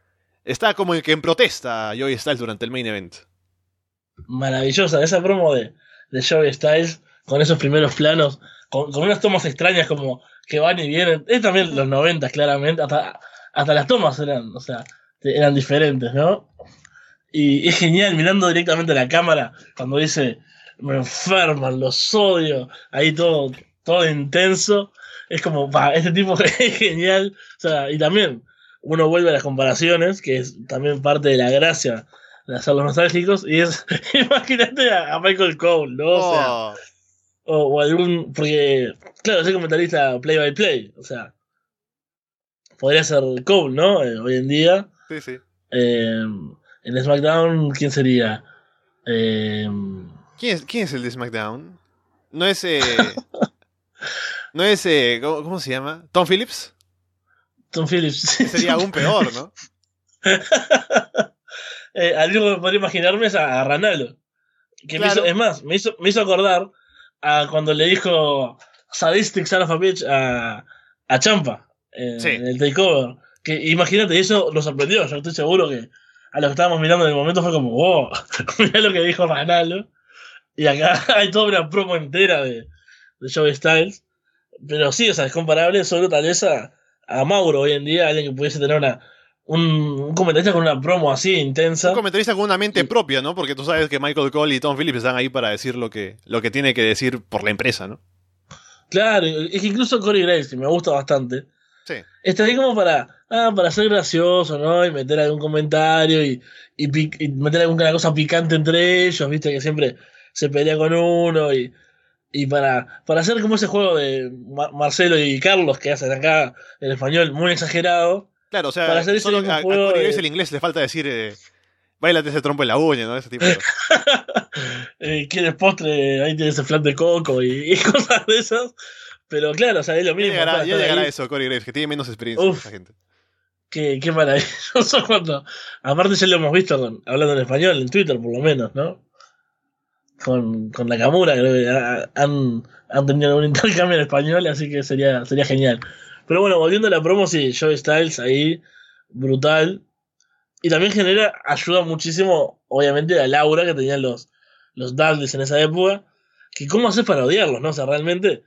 está como el que en protesta Joey Styles durante el main event maravillosa. Esa promo de, de Joey Styles con esos primeros planos, con, unas tomas extrañas como que van y vienen. Es también los noventas claramente. Hasta, hasta las tomas eran, o sea, eran diferentes, ¿no? Y es genial mirando directamente a la cámara cuando dice, me enferman, los odio, ahí todo, todo intenso. Es como, va este tipo es genial. O sea, y también uno vuelve a las comparaciones, que es también parte de la gracia los nostálgicos y es, imagínate a, Michael Cole, ¿no? O, sea, oh. algún, porque, claro, soy comentarista play by play, o sea, podría ser Cole, ¿no? Eh, hoy en día. Sí, sí. Em, en SmackDown, ¿quién sería? Em, ¿Quién, es, el de SmackDown? No es... Eh, no es... Eh, ¿cómo, ¿Cómo se llama? ¿Tom Phillips? Tom Phillips. Sería aún peor, ¿no? eh, que podría imaginarme es a, ranalo Que es más, me hizo, me hizo acordar a cuando le dijo Sadistic Son of a a, Champa en, el takeover. Que imagínate, eso lo sorprendió. Yo estoy seguro que a lo que estábamos mirando en el momento fue como, wow, mira lo que dijo ranalo Y acá hay toda una promo entera de, de Joey Styles. Pero sí, o sea, es comparable solo tal vez a Mauro hoy en día, alguien que pudiese tener una un, comentarista con una promo así intensa. Un comentarista con una mente propia, ¿no? Porque tú sabes que Michael Cole y Tom Phillips están ahí para decir lo que, lo que tiene que decir por la empresa, ¿no? Claro, es que incluso Corey Graves, me gusta bastante, sí. está ahí como para, ah, para ser gracioso, ¿no? Y meter algún comentario y, y, meter alguna cosa picante entre ellos, ¿viste? Que siempre se pelea con uno y, y para, para hacer como ese juego de Marcelo y Carlos que hacen acá en español, muy exagerado Claro, o sea, solo a, Cory Graves el inglés le falta decir eh, bailate ese trompo en la uña, ¿no? Ese tipo eh, ¿Quieres postre? Ahí tienes el flan de coco y, cosas de esas. Pero claro, o sea, es lo mismo. Yo le a eso, Corey Graves, que tiene menos experiencia Uf, esa gente. Qué, maravilloso cuando. Aparte, ya lo hemos visto hablando en español, en Twitter por lo menos, ¿no? Con, con camura creo que han, han tenido algún intercambio en español, así que sería, sería genial. Pero bueno, volviendo a la promo, sí, Joey Styles ahí, brutal. Y también genera, ayuda muchísimo, obviamente, a Laura que tenían los, los en esa época. Que cómo haces para odiarlos, ¿no? O sea, realmente,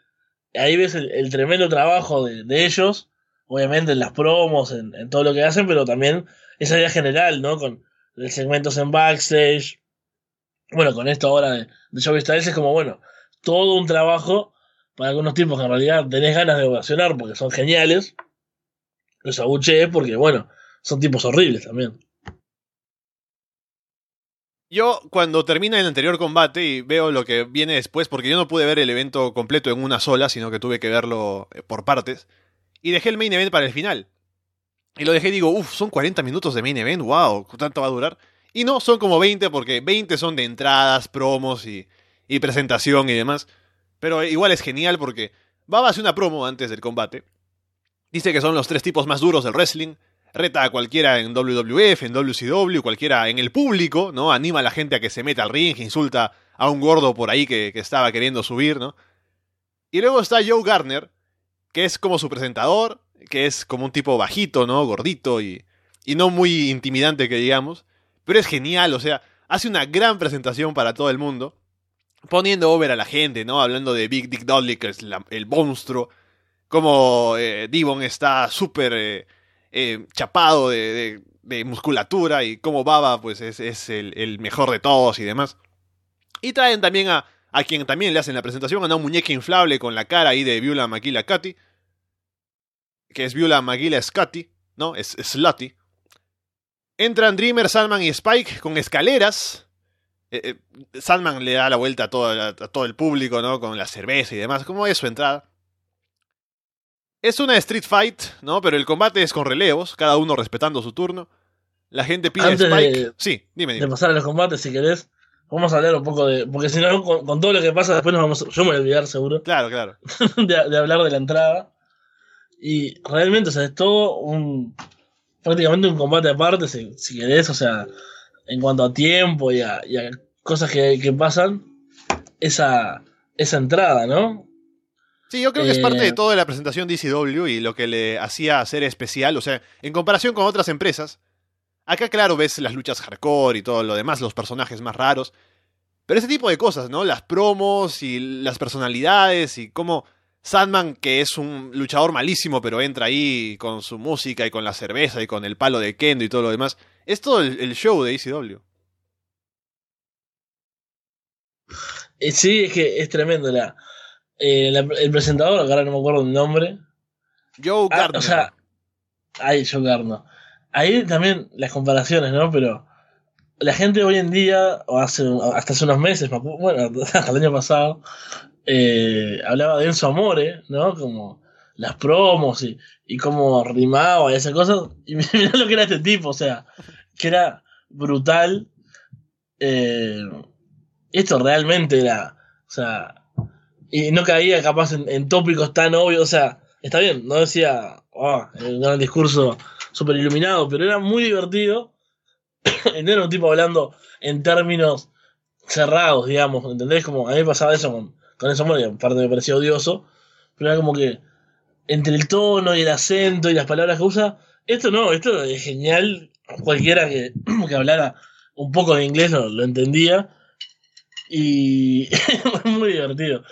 ahí ves el, tremendo trabajo de, ellos, obviamente en las promos, en, todo lo que hacen, pero también esa idea general, ¿no? Con segmentos en backstage. Bueno, con esto ahora de, de Styles es como, bueno, todo un trabajo para algunos tipos que en realidad tenés ganas de ovacionar porque son geniales, los abuchees porque, bueno, son tipos horribles también. Yo cuando termina el anterior combate y veo lo que viene después, porque yo no pude ver el evento completo en una sola, sino que tuve que verlo eh, por partes, y dejé el main event para el final. Y lo dejé y digo, uff, son 40 minutos de main event, wow, ¿cuánto va a durar? Y no, son como 20 porque 20 son de entradas, promos y presentación y demás. Pero igual es genial porque Baba hace una promo antes del combate. Dice que son los tres tipos más duros del wrestling. Reta a cualquiera en WWF, en WCW, cualquiera en el público, ¿no? Anima a la gente a que se meta al ring, insulta a un gordo por ahí que, que estaba queriendo subir, ¿no? Y luego está Joe Garner, que es como su presentador, que es como un tipo bajito, ¿no? Gordito y, y no muy intimidante que digamos. Pero es genial, o sea, hace una gran presentación para todo el mundo poniendo over a la gente, ¿no? Hablando de Big Dick Dudley, que es el monstruo. Como eh, Devon está súper eh, eh, chapado de, musculatura y como Baba pues es, el, mejor de todos y demás. Y traen también a, quien también le hacen la presentación, a un muñeca inflable con la cara ahí de Viola maguila Katy. Que es Viola maguila Scotty, ¿no? Es Slutty. Entran Dreamer, Salman y Spike con escaleras eh, eh, Sandman le da la vuelta a todo, a, todo, el público, ¿no? Con la cerveza y demás. ¿Cómo es su entrada? Es una street fight, ¿no? Pero el combate es con relevos, cada uno respetando su turno. La gente pide Antes Spike. De, sí, dime, De pasar a los combates, si querés, vamos a hablar un poco de. Porque si no, con, todo lo que pasa después nos vamos. Yo me voy a olvidar, seguro. Claro, claro. de, hablar de la entrada. Y realmente, o sea, es todo un. Prácticamente un combate aparte, si querés, o sea en cuanto a tiempo y a, cosas que, pasan, esa, esa entrada, ¿no? Sí, yo creo que es parte de eh, toda la presentación de ECW y lo que le hacía ser especial, o sea, en comparación con otras empresas, acá claro ves las luchas hardcore y todo lo demás, los personajes más raros, pero ese tipo de cosas, ¿no? Las promos y las personalidades y cómo Sandman, que es un luchador malísimo, pero entra ahí con su música y con la cerveza y con el palo de Kendo y todo lo demás, es todo el, show de ICW. Eh, sí, es que es tremendo. La, eh, el presentador, ahora no me acuerdo el nombre. Joe Carno. Ah, o sea, ay, Joe Carno. Ahí también las comparaciones, ¿no? Pero la gente hoy en día, o hace, hasta hace unos meses, bueno, hasta el año pasado, eh, hablaba de Enzo Amore, ¿no? Como las promos y, y cómo rimaba y esas cosas. Y mirá lo que era este tipo, o sea, que era brutal. Eh, esto realmente era, o sea, y no caía capaz en, tópicos tan obvios, o sea, está bien, no decía, un ah, gran discurso súper iluminado, pero era muy divertido. no era un tipo hablando en términos cerrados, digamos, ¿entendés? Como a mí pasaba eso con, con eso, bueno, aparte me parecía odioso, pero era como que entre el tono y el acento y las palabras que usa, esto no, esto es genial cualquiera que, que hablara un poco de inglés lo, entendía. Y muy divertido.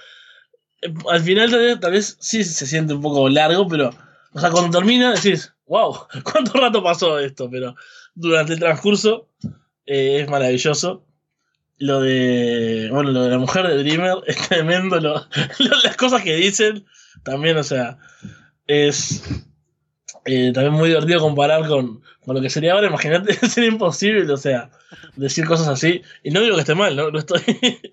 Eh, al final tal vez, sí se siente un poco largo, pero, o sea, cuando termina decís, wow, ¿cuánto rato pasó esto? Pero durante el transcurso eh, es maravilloso. Lo de, bueno, lo de la mujer de Dreamer es tremendo. las cosas que dicen también, o sea, es también muy divertido comparar con, lo que sería ahora, imagínate, sería imposible, o sea, decir cosas así. Y no digo que esté mal, no, estoy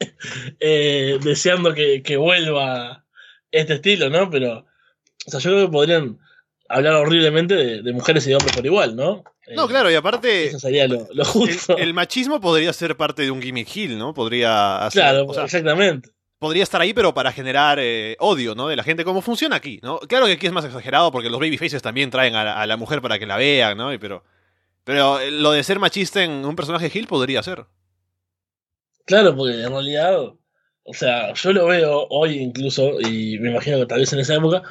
eh, deseando que, vuelva este estilo, ¿no? Pero, o sea, yo creo que podrían hablar horriblemente de, mujeres y de hombres por igual, ¿no? Eh, no, claro, y aparte. Eso sería lo, justo. El, machismo podría ser parte de un gimmick Hill, ¿no? Podría hacer. Claro, exactamente podría estar ahí, pero para generar eh, odio, ¿no? De la gente, ¿Cómo funciona aquí, ¿no? Claro que aquí es más exagerado porque los babyfaces también traen a la, mujer para que la vean, ¿no? Y pero, pero eh, lo de ser machista en un personaje hill podría ser. Claro, porque en realidad, o sea, yo lo veo hoy incluso, y me imagino que tal vez en esa época,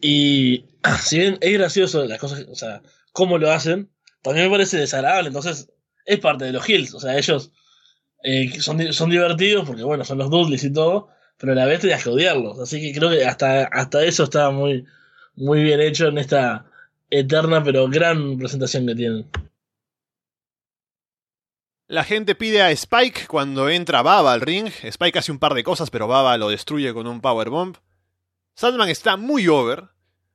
y si bien es gracioso las cosas, o sea, cómo lo hacen, también me parece desagradable, entonces es parte de los Hills, o sea, ellos eh, son, divertidos porque, bueno, son los doodles y todo, pero a la vez tenías que odiarlos. Así que creo que hasta, hasta eso está muy, muy bien hecho en esta eterna pero gran presentación que tienen. La gente pide a Spike cuando entra Baba al ring. Spike hace un par de cosas, pero Baba lo destruye con un powerbomb. Sandman está muy over.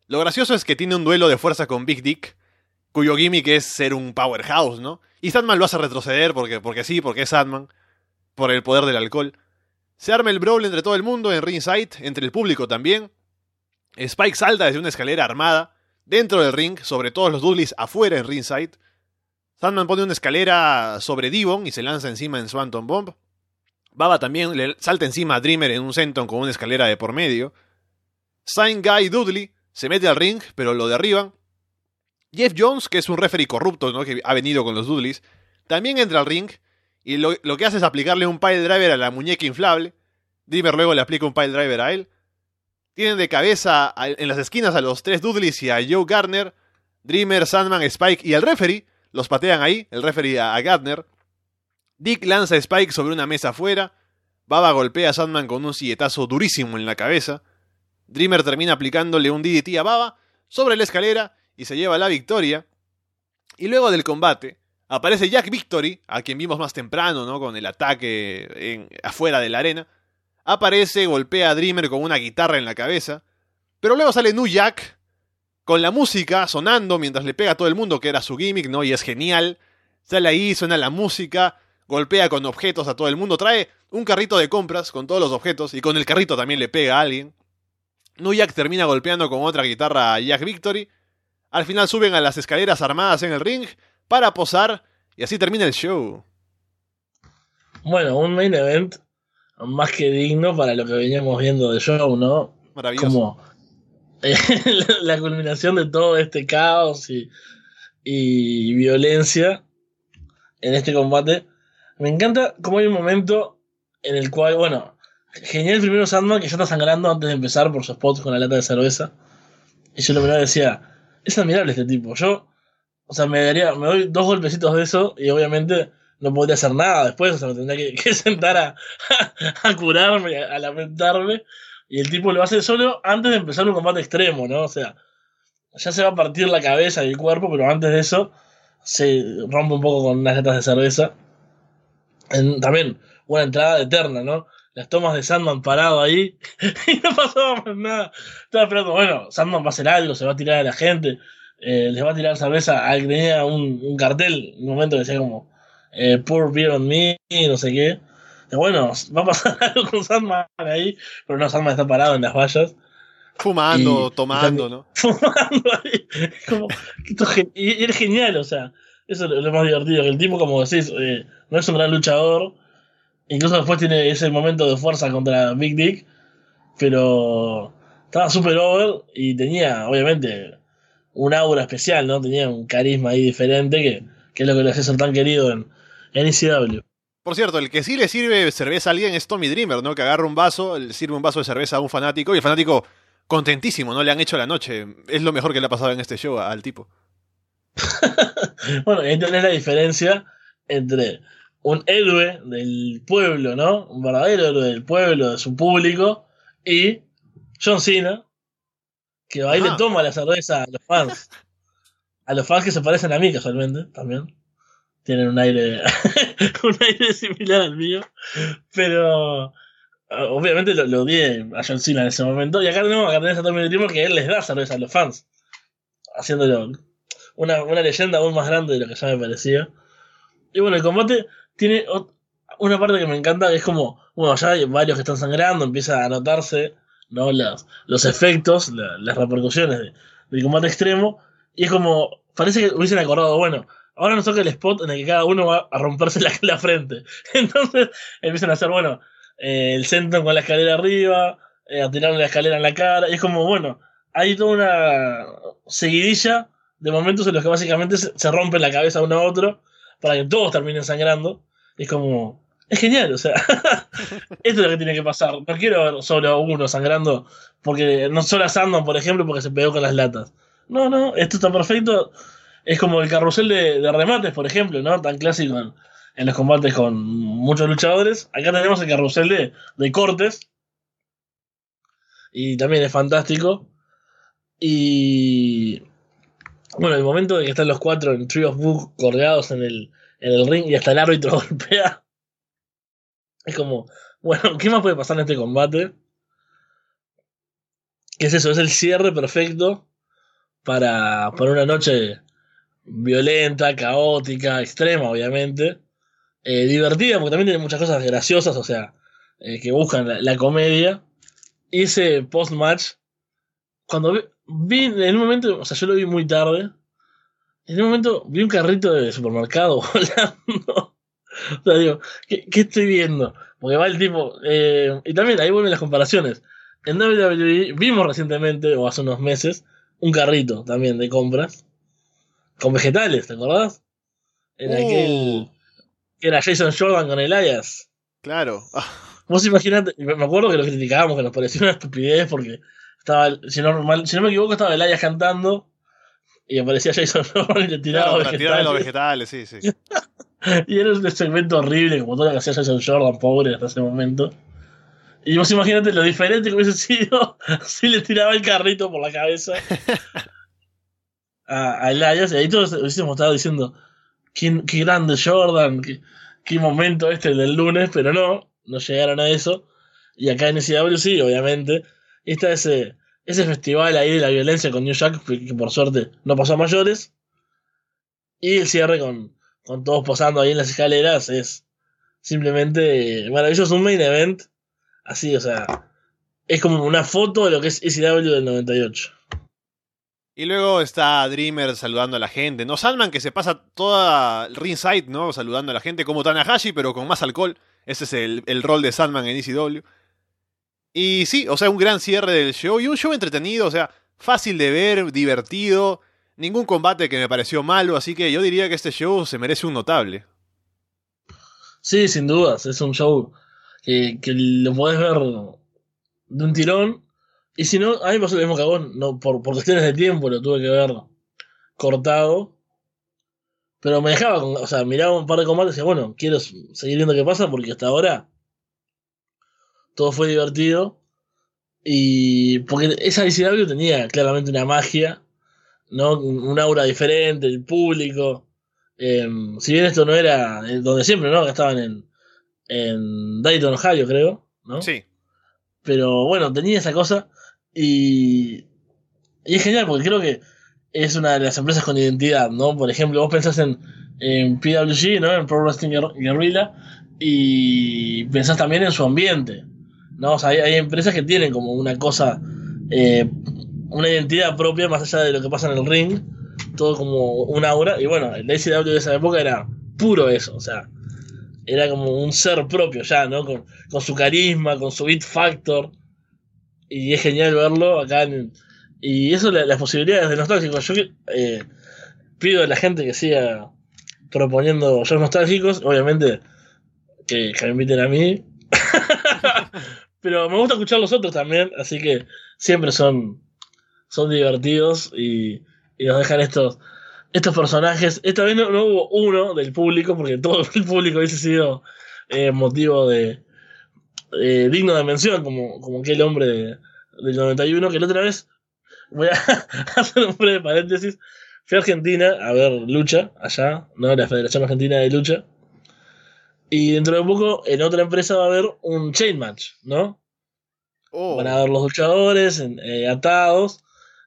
Lo gracioso es que tiene un duelo de fuerza con Big Dick cuyo gimmick es ser un powerhouse, ¿no? Y Sandman lo hace retroceder porque, porque sí, porque es Sandman, por el poder del alcohol. Se arma el brawl entre todo el mundo en ringside, entre el público también. Spike salta desde una escalera armada, dentro del ring, sobre todos los Dudleys afuera en ringside. Sandman pone una escalera sobre Devon y se lanza encima en Swanton Bomb. Baba también le salta encima a Dreamer en un senton con una escalera de por medio. Sign Guy Dudley se mete al ring, pero lo derriban. Jeff Jones, que es un referee corrupto, ¿no? Que ha venido con los Dudleys, también entra al ring y lo, que hace es aplicarle un pile driver a la muñeca inflable. Dreamer luego le aplica un pile driver a él. Tienen de cabeza en las esquinas a los tres Dudleys y a Joe Gardner... Dreamer, Sandman, Spike y al referee. Los patean ahí, el referee a, Gardner... Dick lanza a Spike sobre una mesa afuera. Baba golpea a Sandman con un silletazo durísimo en la cabeza. Dreamer termina aplicándole un DDT a Baba sobre la escalera y se lleva la victoria. Y luego del combate aparece Jack Victory, a quien vimos más temprano, ¿no? Con el ataque en, afuera de la arena. Aparece, golpea a Dreamer con una guitarra en la cabeza. Pero luego sale New Jack con la música sonando mientras le pega a todo el mundo, que era su gimmick, ¿no? Y es genial. Sale ahí, suena la música, golpea con objetos a todo el mundo, trae un carrito de compras con todos los objetos y con el carrito también le pega a alguien. New Jack termina golpeando con otra guitarra a Jack Victory al final suben a las escaleras armadas en el ring para posar y así termina el show. Bueno, un main event más que digno para lo que veníamos viendo de show, ¿no? Maravilloso. Como eh, la, culminación de todo este caos y, y violencia en este combate. Me encanta cómo hay un momento en el cual, bueno, genial primero Sandman que ya está sangrando antes de empezar por su spot con la lata de cerveza. Y yo lo primero decía, es admirable este tipo. Yo, o sea, me daría, me doy dos golpecitos de eso y obviamente no podría hacer nada después, o sea, me tendría que, sentar a, a, curarme, a, lamentarme. Y el tipo lo hace solo antes de empezar un combate extremo, ¿no? O sea, ya se va a partir la cabeza y el cuerpo, pero antes de eso se rompe un poco con unas latas de cerveza. En, también una entrada eterna, ¿no? las tomas de Sandman parado ahí y no pasaba más nada. Estaba esperando, bueno, Sandman va a hacer algo, se va a tirar a la gente, eh, les va a tirar cerveza. Al que tenía un, cartel... cartel, un momento que decía como, eh, Poor Beer on Me, no sé qué. Y bueno, va a pasar algo con Sandman ahí, pero no, Sandman está parado en las vallas. Fumando, tomando, ¿no? Fumando ahí. y, es genial, o sea, eso es lo, más divertido, que el tipo, como decís, eh, no es un gran luchador Incluso después tiene ese momento de fuerza contra Big Dick. Pero estaba super over y tenía, obviamente, un aura especial, ¿no? Tenía un carisma ahí diferente que, es lo que le hace ser tan querido en, en ECW. Por cierto, el que sí le sirve cerveza a alguien es Tommy Dreamer, ¿no? Que agarra un vaso, le sirve un vaso de cerveza a un fanático y el fanático contentísimo, ¿no? Le han hecho la noche. Es lo mejor que le ha pasado en este show al tipo. bueno, entonces la diferencia entre un héroe del pueblo, ¿no? Un verdadero héroe del pueblo, de su público, y John Cena, que ahí le ah. toma la cerveza a los fans. A los fans que se parecen a mí casualmente, también. Tienen un aire, un aire similar al mío. Pero eh, obviamente lo, odié a John Cena en ese momento. Y acá no, acá tenés a Tommy Dreamer que él les da cerveza a los fans. Haciéndolo una, una leyenda aún más grande de lo que ya me parecía. Y bueno, el combate tiene una parte que me encanta, que es como, bueno, ya hay varios que están sangrando, empieza a notarse, ¿no? Los, los efectos, las repercusiones de, del combate extremo, y es como, parece que hubiesen acordado, bueno, ahora nos toca el spot en el que cada uno va a romperse la, frente. Entonces empiezan a hacer, bueno, eh, el centro con la escalera arriba, eh, a tirarle la escalera en la cara, y es como, bueno, hay toda una seguidilla de momentos en los que básicamente se, se rompen la cabeza uno a otro para que todos terminen sangrando. Es como, es genial, o sea, esto es lo que tiene que pasar. No quiero ver solo uno sangrando, porque no solo a Sandman, por ejemplo, porque se pegó con las latas. No, no, esto está perfecto. Es como el carrusel de, remates, por ejemplo, ¿no? Tan clásico en, los combates con muchos luchadores. Acá tenemos el carrusel de cortes. Y también es fantástico. Y bueno, el momento de que están los cuatro en Tree of Book colgados en el, en el ring y hasta el árbitro golpea. Es como, bueno, ¿qué más puede pasar en este combate? ¿Qué es eso? Es el cierre perfecto para, para una noche violenta, caótica, extrema, obviamente. Eh, divertida, porque también tiene muchas cosas graciosas, o sea, eh, que buscan la, comedia. Y ese post-match, cuando vi en un momento, o sea, yo lo vi muy tarde. En un momento vi un carrito de supermercado volando. o sea, digo, ¿qué, estoy viendo? Porque va el tipo. Eh, y también ahí vuelven las comparaciones. En WWE vimos recientemente, o hace unos meses, un carrito también de compras. Con vegetales, ¿te acordás? En oh. aquel. Que era Jason Jordan con Elias. Claro. Vos imaginate, me acuerdo que lo criticábamos, que nos pareció una estupidez porque estaba, si no, si no me equivoco, estaba Elias cantando y aparecía Jason jordan y le tiraba vegetales. los vegetales, sí, sí. y era un segmento horrible, como todo lo que hacía Jason Jordan, pobre hasta ese momento. Y vos imagínate lo diferente que hubiese sido si le tiraba el carrito por la cabeza a, Elias. Y ahí todos hubiésemos estado diciendo, qué, grande Jordan, qué, momento este del lunes, pero no, no llegaron a eso. Y acá en SW sí, obviamente, está ese, ese festival ahí de la violencia con New Jack, que por suerte no pasó a mayores. Y el cierre con, con todos posando ahí en las escaleras es simplemente maravilloso. Un main event, así, o sea, es como una foto de lo que es ECW del 98. Y luego está Dreamer saludando a la gente. No Sandman que se pasa toda el ringside, ¿no? Saludando a la gente como Tanahashi, pero con más alcohol. Ese es el, el rol de Salman en ECW. Y sí, o sea, un gran cierre del show y un show entretenido, o sea, fácil de ver, divertido, ningún combate que me pareció malo, así que yo diría que este show se merece un notable. Sí, sin dudas, es un show que, lo podés ver de un tirón. Y si no, a mí me pasó el mismo que no, por, por cuestiones de tiempo lo tuve que ver cortado. Pero me dejaba, o sea, miraba un par de combates y decía, bueno, quiero seguir viendo qué pasa porque hasta ahora todo fue divertido. Y porque esa ICW tenía claramente una magia, ¿no? Un aura diferente, el público. Em, si bien esto no era eh, donde siempre, ¿no? Que estaban en, en Dayton, Ohio, creo, ¿no? Sí. Pero bueno, tenía esa cosa y, y es genial porque creo que es una de las empresas con identidad, ¿no? Por ejemplo, vos pensás en, en PWG, ¿no? En Pro Wrestling Guerrilla y pensás también en su ambiente, ¿no? hay, empresas que tienen como una cosa, eh, una identidad propia más allá de lo que pasa en el ring, todo como un aura. Y bueno, el DCW de esa época era puro eso, o sea, era como un ser propio ya, ¿no? Con, su carisma, con su beat factor. Y es genial verlo acá Y eso, las posibilidades de Nostálgicos. Yo eh, pido a la gente que siga proponiendo shows nostálgicos, obviamente que, que me inviten a mí. Pero me gusta escuchar los otros también, así que siempre son, son divertidos y, nos dejan estos, estos personajes. Esta vez no, hubo uno del público, porque todo el público hubiese sido eh, motivo de. digno de mención, como, como el hombre del 91, que la otra vez. Voy a hacer un breve paréntesis. Fui a Argentina a ver lucha allá, ¿no? La Federación Argentina de Lucha. Y dentro de poco, en otra empresa va a haber un chain match, ¿no? Oh. Van a ver los luchadores eh, atados.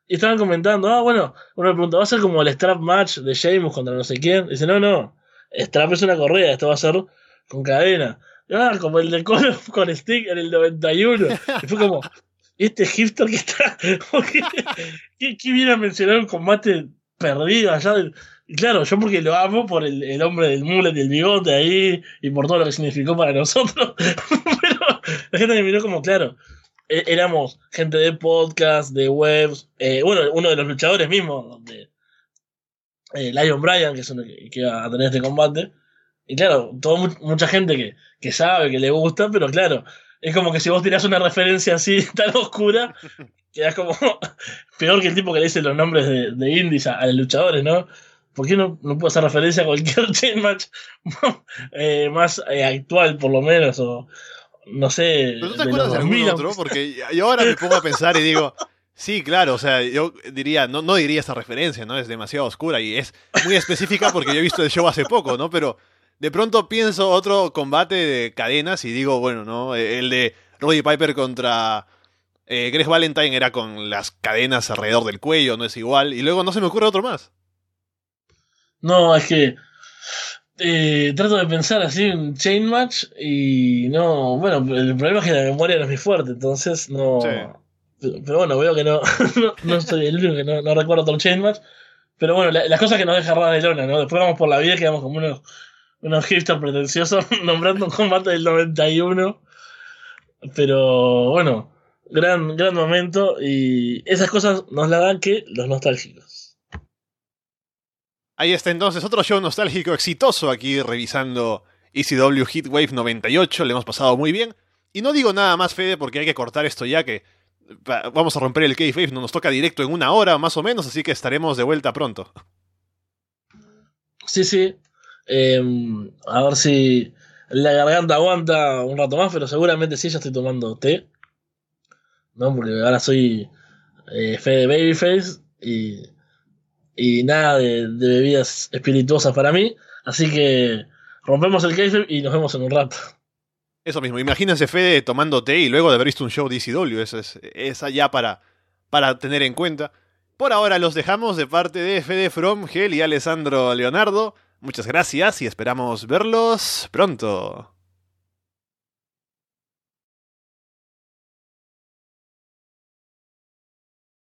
Y estaban comentando, ah, bueno, uno me pregunta, ¿va a ser como el strap match de Sheamus contra no sé quién? dice, no, no, strap es una correa, esto va a ser con cadena. ah, como el de Colo con Stick en el 91. Y fue como, este hipster que está? ¿Qué, qué, qué viene a mencionar un combate perdido allá del Claro, yo porque lo amo por el, el hombre del mulet y el bigote ahí y por todo lo que significó para nosotros. Pero la gente me miró como, claro, e-, éramos gente de podcast, de webs, eh, bueno, uno de los luchadores mismos, donde eh, Lion Bryan, que es uno que, iba a tener este combate. Y claro, todo, mucha gente que, que sabe, que le gusta, pero claro, es como que si vos tirás una referencia así tan oscura, quedás como peor que el tipo que le dice los nombres de, de indies a los luchadores, ¿no? ¿Por qué no, no puedo hacer referencia a cualquier match eh, más eh, actual, por lo menos? O, no sé. ¿Pero tú te acuerdas de otro? Porque yo ahora me pongo a pensar y digo. Sí, claro, o sea, yo diría, no, no diría esa referencia, ¿no? Es demasiado oscura y es muy específica porque yo he visto el show hace poco, ¿no? Pero de pronto pienso otro combate de cadenas y digo, bueno, ¿no? El de Roddy Piper contra eh, Greg Valentine era con las cadenas alrededor del cuello, no es igual. Y luego no se me ocurre otro más. No, es que eh, trato de pensar así un chain match y no, bueno, el problema es que la memoria no es muy fuerte, entonces no... Pero, bueno, veo que no, no, soy el único que no, no recuerdo otro chain match. Pero bueno, las cosas que nos deja Rada de Lona, ¿no? Después vamos por la vida y quedamos como unos, unos hipsters pretenciosos nombrando un combate del 91. Pero bueno, gran, gran momento y esas cosas nos la dan que los nostálgicos. Ahí está entonces otro show nostálgico exitoso aquí revisando ECW Heatwave 98. Le hemos pasado muy bien. Y no digo nada más, Fede, porque hay que cortar esto ya que vamos a romper el k No Nos toca directo en una hora más o menos, así que estaremos de vuelta pronto. Sí, sí. Em, a ver si la garganta aguanta un rato más, pero seguramente sí, ya estoy tomando té. No, porque ahora soy eh, Fede Babyface y y nada de, bebidas espirituosas para mí. Así que rompemos el case y nos vemos en un rato. Eso mismo, imagínense Fede tomando té y luego de haber visto un show de ECW, eso es, allá para, para tener en cuenta. Por ahora los dejamos de parte de Fede From Hell y Alessandro Leonardo. Muchas gracias y esperamos verlos pronto.